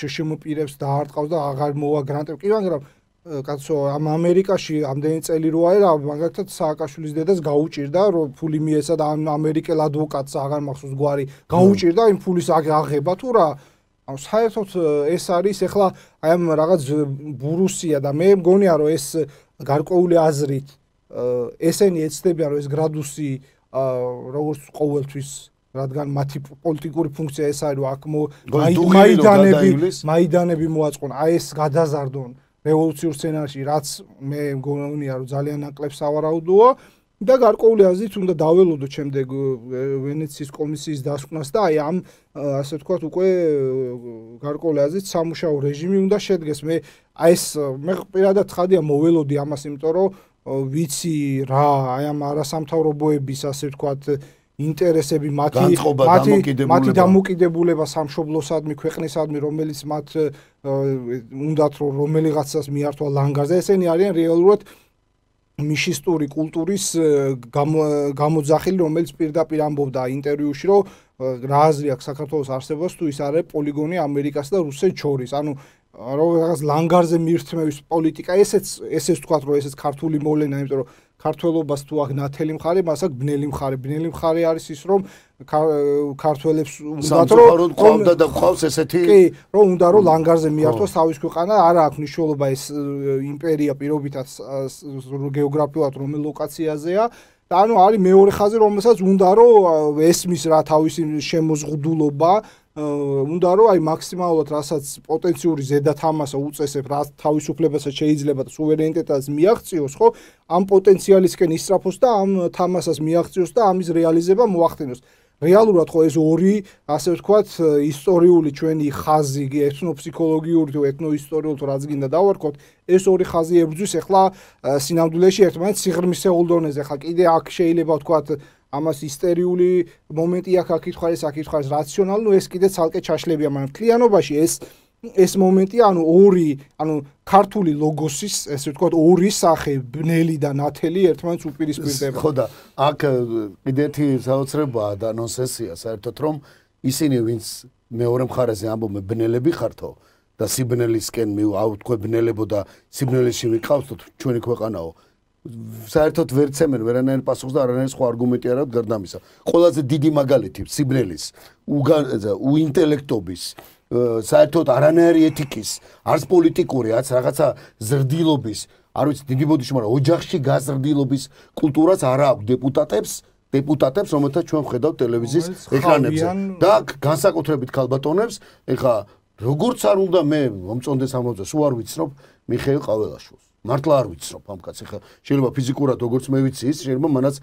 შეშმოპირებს და არ წავს და აღარ მოვა გრანტებს. კი, მაგრამ კაცო ამ ამერიკაში ამდენი წელი რო არა მაგათაც სააკაშვილის დედას გაუჭირდა რომ ფული მიესა და ამერიკელ ადვოკატს აღარ მახსოვს გვარი გაუჭირდა იმ ფულის აღება თუ რა ანუ საერთოდ ეს არის ეხლა აი ამ რაღაც ბურუსია და მე მგონია რომ ეს გარკვეული აზრით ესენი ეცდებიან რომ ეს градуსი როგორც ყოველთვის რადგან მათი პოლიტიკური ფუნქცია ეს არის რომ აქ მაიდანები მაიდანები მოაწყონ აი ეს გადაზარდონ რევოლუციურ სცენარში, რაც მე მგონია, რომ ძალიან ნაკლებს ავარაუდოა და გარკვეული აზრით უნდა დაველოდო შემდეგ ვენეციის კომისიის დასკვნას და აი ამ ასე ვთქვათ, უკვე გარკვეული აზრით სამუშაო რეჟიმი უნდა შედგეს. მე აი ეს მე პირადად ხადია მოველოდი ამას, იმიტომ რომ ვიცი რა აი ამ არასამთავრობოების ასე ვთქვათ ინტერესები მათი მათი მათი დამოკიდებულება სამშობლოსადმი ქვეყნისადმი რომელიც მათ უნდათ რომ რომელიღაცას მიართვა ლანგარზე ესენი არიან რეალურად მიშისტური კულტურის გამოძახილი რომელიც პირდაპირ ამბობდა ინტერვიუში რომ რა აზრი აქვს საქართველოს არსებობას თუ ის არის პოლიგონი ამერიკასა და რუსეთ შორის ანუ რაღაც ლანგარზე მიირთმევის პოლიტიკა ესეც ესეც თქვა რომ ესეც ქართული მოვლენა იმიტომ რომ ქართველობას თუ აღნათელი მხარე, მას აქვს ბნელი მხარე. ბნელი მხარე არის ის, რომ ქართველებს უნდათ რომ ყავდა და ყავს ესეთი კი, რომ უნდა რომ ლანგარზე მიართოს თავის ქვეყანა, არა აქვს მნიშვნელობა ეს იმპერია პირობითად გეოგრაფიულად რომელ ლოკაციაზეა. ანუ არის მეორე ხაზი, რომელსაც უნდა რომ ესმის რა თავისი შემოზღუდულობა უნდა რომ აი მაქსიმალურად რასაც პოტენციური ზედა თამასა უწესებ, რა თავისუფლებასაც შეიძლება და სუვერენიტეტას მიაღწიოს, ხო? ამ პოტენციალისკენ ისწრაფოს და ამ თამასას მიაღწიოს და ამის რეალიზება მოახდინოს. რეალურად ხო ეს ორი ასე ვთქვათ ისტორიული ჩვენი ხაზი ეთნოფსიქოლოგიური თუ ეთნოისტორიული თუ რაც გინდა დავარქოთ ეს ორი ხაზი ებრძვის ახლა სინამდვილეში ერთმანეთს სიღრმისეულ დონეზე ხა კიდე აქ შეიძლება ვთქვათ ამას ისტერიული მომენტი აქვს აქ ითხარეს აქ ითხარეს რაციონალურ ეს კიდე ცალკე ჩაშლებია მაგრამ კლიანობაში ეს ეს მომენტი, ანუ ორი, ანუ ქართული ლოგოსის, ესე ვთქვა, ორი სახე, ბნელი და ნათელი ერთმანეთს უპირისპირდება. ხო და აქ კიდეთი საოცრებაა და ნონსენსია საერთოდ, რომ ისინი, ვინც მეორე მხარეზე ამბობენ ბნელები ხართო და სიბნელისკენ მიავთქვე ბნელებო და სიბნელეში ვიყავთო ჩვენი ქვეყანაო. საერთოდ ვერცემენ, ვერანაირ პასუხს და არანაირ სხვა არგუმენტი არ აქვს გარდა ამისა. ყველაზე დიდი მაგალითი სიბნელის უგან უინტელექტობის საერთოდ არანაირი ეთიკის, არც პოლიტიკური, არც რაღაცა ზრდილობის, არ ვიცი დიდი ბოდიში, მაგრამ ოჯახში გაზრდილობის კულტურას არ აქვს დეპუტატებს დეპუტატებს, რომელთაც ჩვენ ვხედავთ ტელევიზიის ეკრანებზე და განსაკუთრებით ქალბატონებს, ეხა როგორც არ უნდა მე მომწონდეს ამ მოძეს, უარ ვიცნობ მიხეილ ყველაშვილს. მართლა არ ვიცნობ ამ კაცს, ეხა შეიძლება ფიზიკურად როგორც მე ვიცი ის, შეიძლება მანაც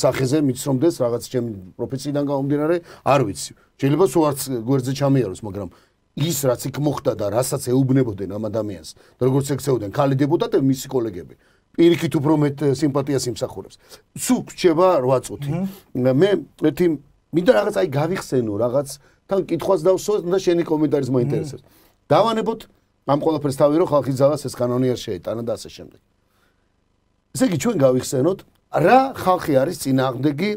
სახეზე მიცრომდეს რაღაც ჩემი პროფესიიდან გამომდინარე, არ ვიცი. შეიძლება სულ არც გვერდზე ჩამიაროს, მაგრამ ის რაც იქ მოხდა და რასაც ეუბნებოდნენ ამ ადამიანს და როგორც ექცეოდნენ ქალი депутатები მისი კოლეგები პირიქით უფრო მეტ სიმპათიას იმსახურებს სულ რჩება 8 წუთი მე ერთი მინდა რაღაც აი გავიხსენო რაღაც თან კითხვას დავსვა და შენი კომენტარის მაინტერესებს დავანებოთ ამ ყველაფერს თავი რომ ხალხი ძალას ეს კანონია შეიტანა და ასე შემდეგ ესე იგი ჩვენ გავიხსენოთ რა ხალხი არის წინააღმდეგი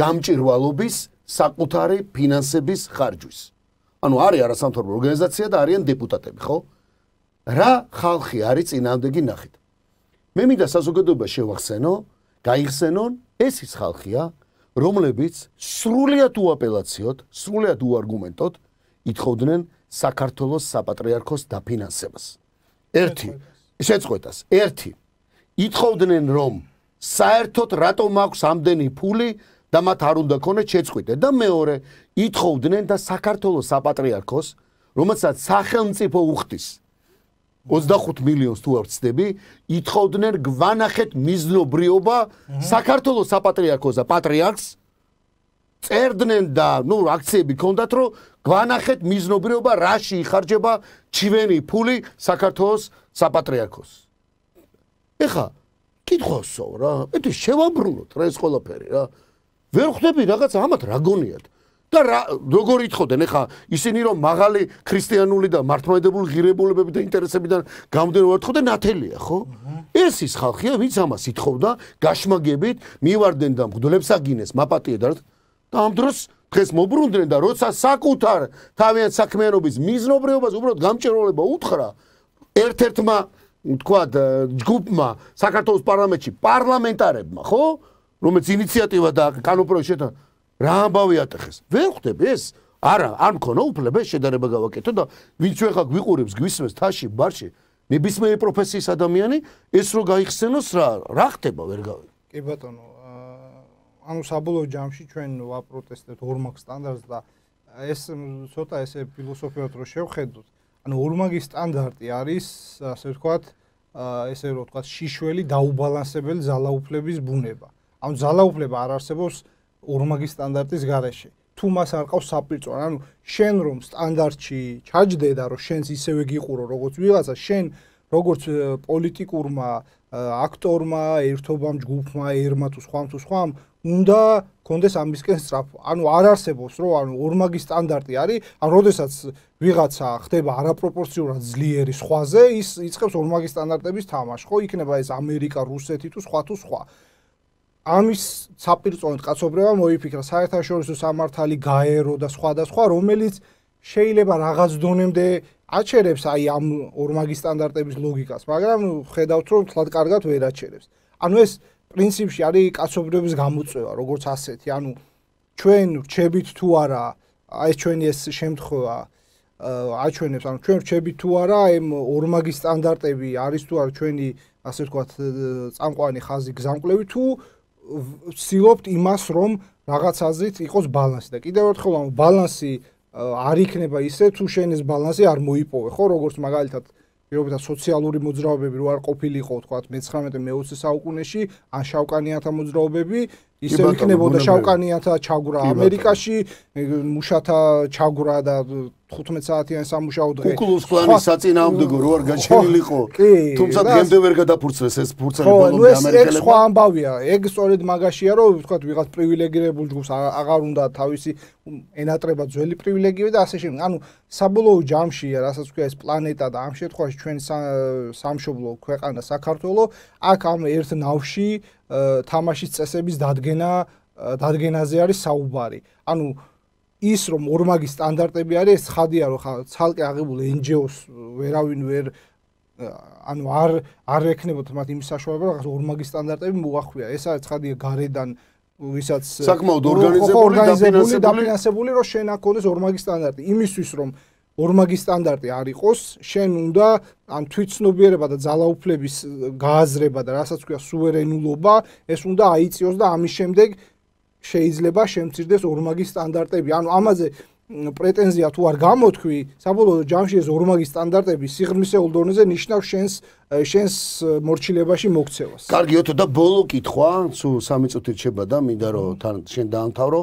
გამჭირვალობის საკუთარი ფინანსების ხარჯვის. ანუ არის არასამთავრობო ორგანიზაცია და არიან დეპუტატები, ხო? რა ხალხი არის წინამდეგი ნახეთ. მე მინდა საზოგადოება შევახსენო, გაიხსენონ, ეს ის ხალხია, რომლებიც სრულად უაპელაციოდ, სრულად უარგუმენტოდ ითხოვდნენ საქართველოს საპატრიარქოს დაფინანსებას. ერთი შეწყვეტას, ერთი ითხოვდნენ რომ საერთოდ რატომ აქვს ამდენი ფული და მათ არ უნდა ქონდეს შეწყვეტა და მეორე ითხოვდნენ და საქართველოს საპატრიარქოს, რომელსაც სახელმწიფო უხდის 25 მილიონს თუ არ ვცდები, ითხოვდნენ გვანახეთ მიზნობრიობა საქართველოს საპატრიარქოსა პატრიარქს წერდნენ და ნუ აქციები ჰქონდათ, რომ გვანახეთ მიზნობრიობა რაში იხარჯება ჩვენი ფული საქართველოს საპატრიარქოს. ეხა კითხოსო რა, მე თვითონ შევამბრუნოთ რა ეს ყველაფერი რა. ვერ ხვდები რაღაც ამათ რა გონიათ? და როგორ ითხოვდნენ ახლა ისინი რომ მაღალი ქრისტიანული და მართლმადებული ღირებულებები და ინტერესებიდან გამომდინარე ვარტყოდნენ ათელია ხო? ეს ის ხალხია, ვინც ამას ითხოვდა გაშმაგებით, მივარდნენ და მგდლებს აგინეს მაპატიედად და ამ დროს დღეს მობრუნდნენ და როცა საკუთარ თავიანთ საქმიანობის მიზნობრიობას უბრალოდ გამჭერვალება უთხრა ერთ-ერთმა თქვა ჯგუფმა საქართველოს პარლამენტში პარლამენტარებმა, ხო? რომელიც ინიციატივა და კანონპროექტი შეთანხმდა რა ამბავი ატეხეს? ვერ ხვდები ეს? არა, არ მქონა უფლებას შედარება გავაკეთო და ვინც ხო ხა გვიყურებს გვისმეს თაში, ბარში, ნებისმიერი პროფესიის ადამიანი ეს რო გაიხსენოს რა, რა ხდება ვერ გავა. კი ბატონო, ანუ საბოლოო ჯამში ჩვენ ვაპროტესტებთ ორმაგ სტანდარტს და ეს ცოტა ესე ფილოსოფიოთ რო შევხედოთ, ანუ ორმაგი სტანდარტი არის, ასე ვთქვათ, ესე რო ვთქვათ, შიშველი დაუბალანსებელი ძალაუფლების ბუნება. ანუ ძალაუფლება არ არსებობს ორმაგი სტანდარტის გარეშე. თუ მას არ ყავს საპირწო, ანუ შენ რომ სტანდარტში ჩაჯდედა, რომ შენს ისევე გიყურო როგორც ვიღაცა, შენ როგორც პოლიტიკურმა აქტორმა, ერთობამ, ჯგუფმა, ერმა თუ სხვა თუ სხვა, უნდა კონდეს ამისკენ სწრაფვა. ანუ არ არსებობს, რომ ანუ ორმაგი სტანდარტი არის, ან როდესაც ვიღაცა ხდება არაპროპორციულად ძლიერი სხვაზე, ის იწખებს ორმაგი სტანდარტების თამაშს, ხო? იქნება ეს ამერიკა, რუსეთი თუ სხვა თუ სხვა. ამის საპირწონე კაცობრიობა მოიფიქრა საერთაშორისო სამართალი გაერო და სხვადასხვა რომელიც შეიძლება რაღაც დონემდე აჩერებს აი ამ ორმაგი სტანდარტების ლოგიკას მაგრამ ხედავთ რომ თლად კარგად ვერ აჩერებს ანუ ეს პრინციპში არის კაცობრიობის გამოწვევა როგორც ასეთი ანუ ჩვენ რჩებით თუ არა აი ჩვენი ეს შემთხვევა აჩვენებს ანუ ჩვენ რჩებით თუ არა ამ ორმაგი სტანდარტები არის თუ არა ჩვენი ასე ვთქვათ წამყვანი ხაზი გზამკვლევი თუ ვცდილობთ იმას, რომ რაღაცაზეც იყოს ბალანსი და კიდევ ერთხელ ამ ბალანსი არ იქნება ისე, თუ შენ ეს ბალანსი არ მოიპოვე, ხო, როგორც მაგალითად პირობითა სოციალური მოძრაობები რო არ ყოფილიყო, თქვა მე-19-მე-20 საუკუნეში, ან შავკანიათა მოძრაობები, ისე იქნებოდა შავკანიათა ჩაგვრა ამერიკაში მუშათა ჩაგვრა და 15 საათიან სამუშაო დღე კუკულუს კლანის საწინააღმდეგო რო არ გაჩენილიყო თუმცა დღემდე ვერ გადაფურცეს ეს ფურცელი ბოლომდე ამერიკელებს ეს სხვა ამბავია ეგ სწორედ მაგაშია რომ ვთქვათ ვიღაც პრივილეგირებულ ჯგუფს აღარ უნდა თავისი ენატრება ძველი პრივილეგიები და ასე შემდეგ ანუ საბოლოო ჯამშია რასაც ქვია ეს პლანეტა და ამ შემთხვევაში ჩვენ სამშობლო ქვეყანა საქართველო აქ ამ ერთ ნავში თამაშის წესების დადგენა დადგენაზე არის საუბარი. ანუ ის რომ ორმაგი სტანდარტები არის, ხადია რომ ხალხი აღებულ NGO-ს ვერავინ ვერ ანუ არ არ ექნებოდა მათ იმის საშუალება, რაღაც ორმაგი სტანდარტები მოახვია. ეს არის ხადია გარედან ვისაც საკმაოდ ორგანიზებული და დაფინანსებული რომ შენ აქ ხოლეს ორმაგი სტანდარტი იმისთვის რომ ორმაგი სტანდარტი არ იყოს, შენ უნდა ან თვითცნობიერება და ძალაუფლების გააზრება და რასაც ქვია სუვერენულობა, ეს უნდა აიწიოს და ამის შემდეგ შეიძლება შემცირდეს ორმაგი სტანდარტები. ანუ ამაზე პრეტენზია თუ არ გამოთქვი, საბოლოო ჯამში ეს ორმაგი სტანდარტები სიღრმისეულ დონეზე ნიშნავს შენს შენს მორჩილებაში მოქცევას. კარგი, ოთო და ბოლო კითხვა, თუ სამი წუთი რჩება და მინდა რომ თან შენ დაამთავრო,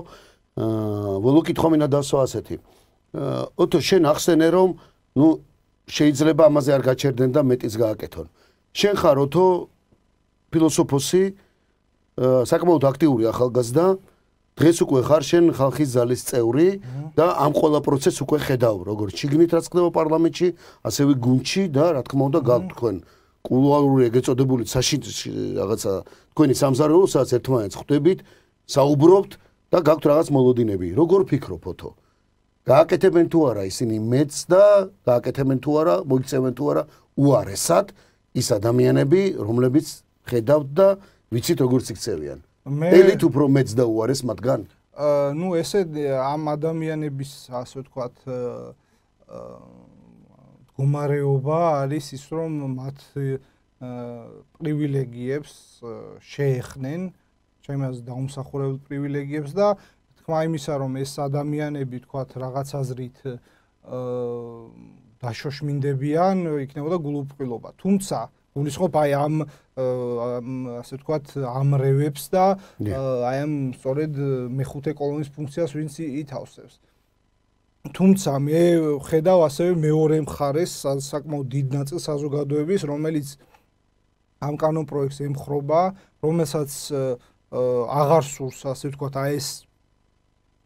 აა ბოლო კითხვა მინდა დასვა ასეთი. აა ოთო შენ ახსენე რომ ნუ შეიძლება ამაზე არ გაჩერდნენ და მეტიც გააკეთონ. შენ ხარ ოთო ფილოსოფოსი საკმაოდ აქტიური ახალგაზრდა დღეს უკვე ხარ შენ ხალხის ძალის წევრი და ამ ყველა პროცესს უკვე ხედავ, როგორც ჩიგნით რაც ხდება პარლამენტში, ასევე გუნჩი და რა თქმა უნდა გაქვთ თქვენ კულუარული ეგეწოდებული საში რაღაცა თქვენი სამზარეულო სადაც ერთმანეთს ხვდებით, საუბრობთ და გაქვთ რაღაც მოლოდინები. როგორ ფიქრობ ოთო? გააკეთებენ თუ არა ისინი მეც და გააკეთებენ თუ არა მოიწევენ თუ არა უარესად ის ადამიანები რომლებიც ხედავთ და ვიცით როგორც იქცევიან მე ელით უფრო მეც და უარეს მათგან აა ნუ ესე ამ ადამიანების ასე ვთქვათ მდგომარეობა არის ის რომ მათ პრივილეგიებს შეეხნენ ჩემს დაუმსახურებელ პრივილეგიებს და თქმა იმისა, რომ ეს ადამიანები, თქვათ, რაღაც აზრით აა დაშოშმინდებიან, იქნებოდა გულუბრყვილობა. თუმცა გულისხმობ აი ამ ასე ვთქვათ, ამრევებს და აი ამ სწორედ მეხუთე კოლონის ფუნქციას ვინც ითავსებს. თუმცა მე ხედავ ასევე მეორე მხარეს საკმაოდ დიდ ნაწილ საზოგადოების, რომელიც ამ კანონ პროექტს ემხრობა, რომელსაც აღარ სურს ასე ვთქვათ, აი ეს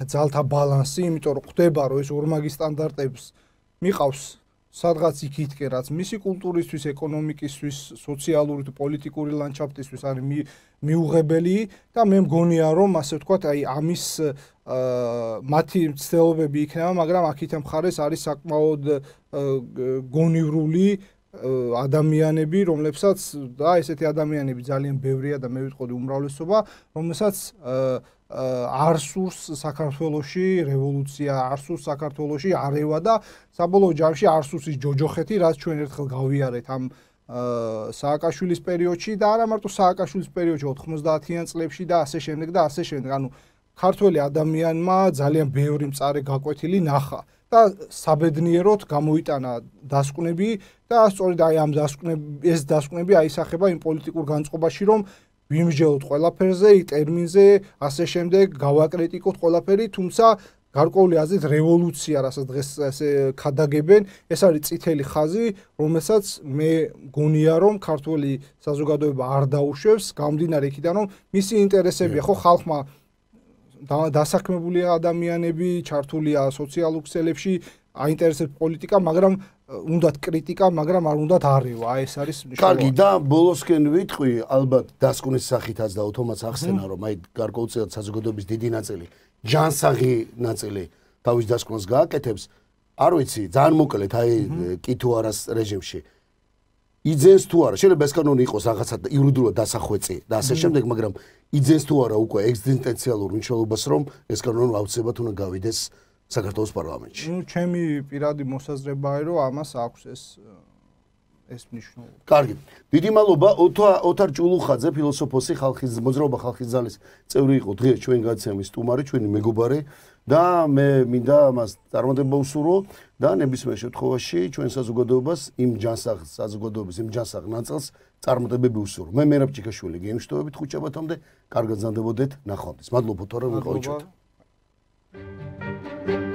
ძალთა ბალანსი, იმიტომ რომ ხვდება რომ ეს ორმაგი სტანდარტებს მიყავს სადღაც იქ იქ რაც მისი კულტურისთვის, ეკონომიკისთვის, სოციალური და პოლიტიკური ლანდშაფტისთვის არის მიუღებელი და მე მგონია რომ ასე ვთქვათ აი ამის მათი ცდილობები იქნება, მაგრამ აქითა მხარეს არის საკმაოდ გონივრული ადამიანები, რომლებსაც და ესეთი ადამიანები ძალიან ბევრია და მე ვიტყოდი უმრავლესობა, რომელსაც აა არსურს საქართველოსი რევოლუცია, არსურს საქართველოსი არევა და საბოლოო ჯამში არსურსის ჯოჯოხეთი, რაც ჩვენ ერთხელ გავიარეთ ამ სააკაშვილის პერიოდში და არა მარტო სააკაშვილის პერიოდში 90-იან წლებში და ასე შემდეგ და ასე შემდეგ, ანუ ქართველი ადამიანმა ძალიან ბევრი მწარე გაკვეთილი ნახა და საბედნიეროდ გამოიტანა დასკვნები და სწორედ აი ამ დასკვნები ეს დასკვნები აისახება იმ პოლიტიკურ განწყობაში რომ ვიმსჯელოთ ყველაფერზე, ი ტერმინზე, ასე შემდეგ გავაკრიტიკოთ ყველაფერი, თუმცა გარკვეული აზრით რევოლუცია, რასაც დღეს ესე ხადაგებენ, ეს არის წითელი ხაზი, რომელსაც მე გონია, რომ ქართული საზოგადოება არ დაუშვებს, გამდინარე იქიდან, რომ მისი ინტერესებია ხო ხალხმა დასაქმებული ადამიანები, ჩართულია სოციალურ ქსელებში, აინტერესებს პოლიტიკა, მაგრამ უნდათ კრიტიკა, მაგრამ არ უნდათ არევა, ეს არის მნიშვნელოვანი. კარგი და ბოლოსკენ ვიტყვი, ალბათ დასკვნის სახითაც და ოთომაც ახსენა რომ აი გარკვეულწილად საზოგადოების დიდი ნაწილი ჯანსაღი ნაწილი თავის დასკვნას გააკეთებს. არ ვიცი, ძალიან მოკლედ აი კითო არას რეჟიმში. იძენს თუ არა, შეიძლება ეს კანონი იყოს რაღაცა იურიდულად დასახვეწი და ასე შემდეგ, მაგრამ იძენს თუ არა უკვე ექსისტენციალურ მნიშვნელობას რომ ეს კანონი აუცილებლად უნდა გავიდეს საქართველოს პარლამენტში. ნუ ჩემი პირადი მოსაზრებაა რომ ამას აქვს ეს ეს მნიშვნელობა. კარგი. დიდი მადლობა ოთარ ჭულუხაძე ფილოსოფოსი ხალხის მოძრაობა ხალხის ძალის წევრი იყო დღეს ჩვენ გაცემის სტუმარი, ჩვენი მეგობარი და მე მინდა ამას წარმოდება უსურო და ნებისმიერ შემთხვევაში ჩვენ საზოგადოებას იმ ჯანსაღ საზოგადოების იმ ჯანსაღ ნაწილს წარმოდებები უსურო. მე მერაბჭიქაშვილი გემშტოებით ხუჭაბათომდე კარგად ზანდებოდეთ ნახვამდის. მადლობა ოთარ ვიყავით ჩვენ. Thank you.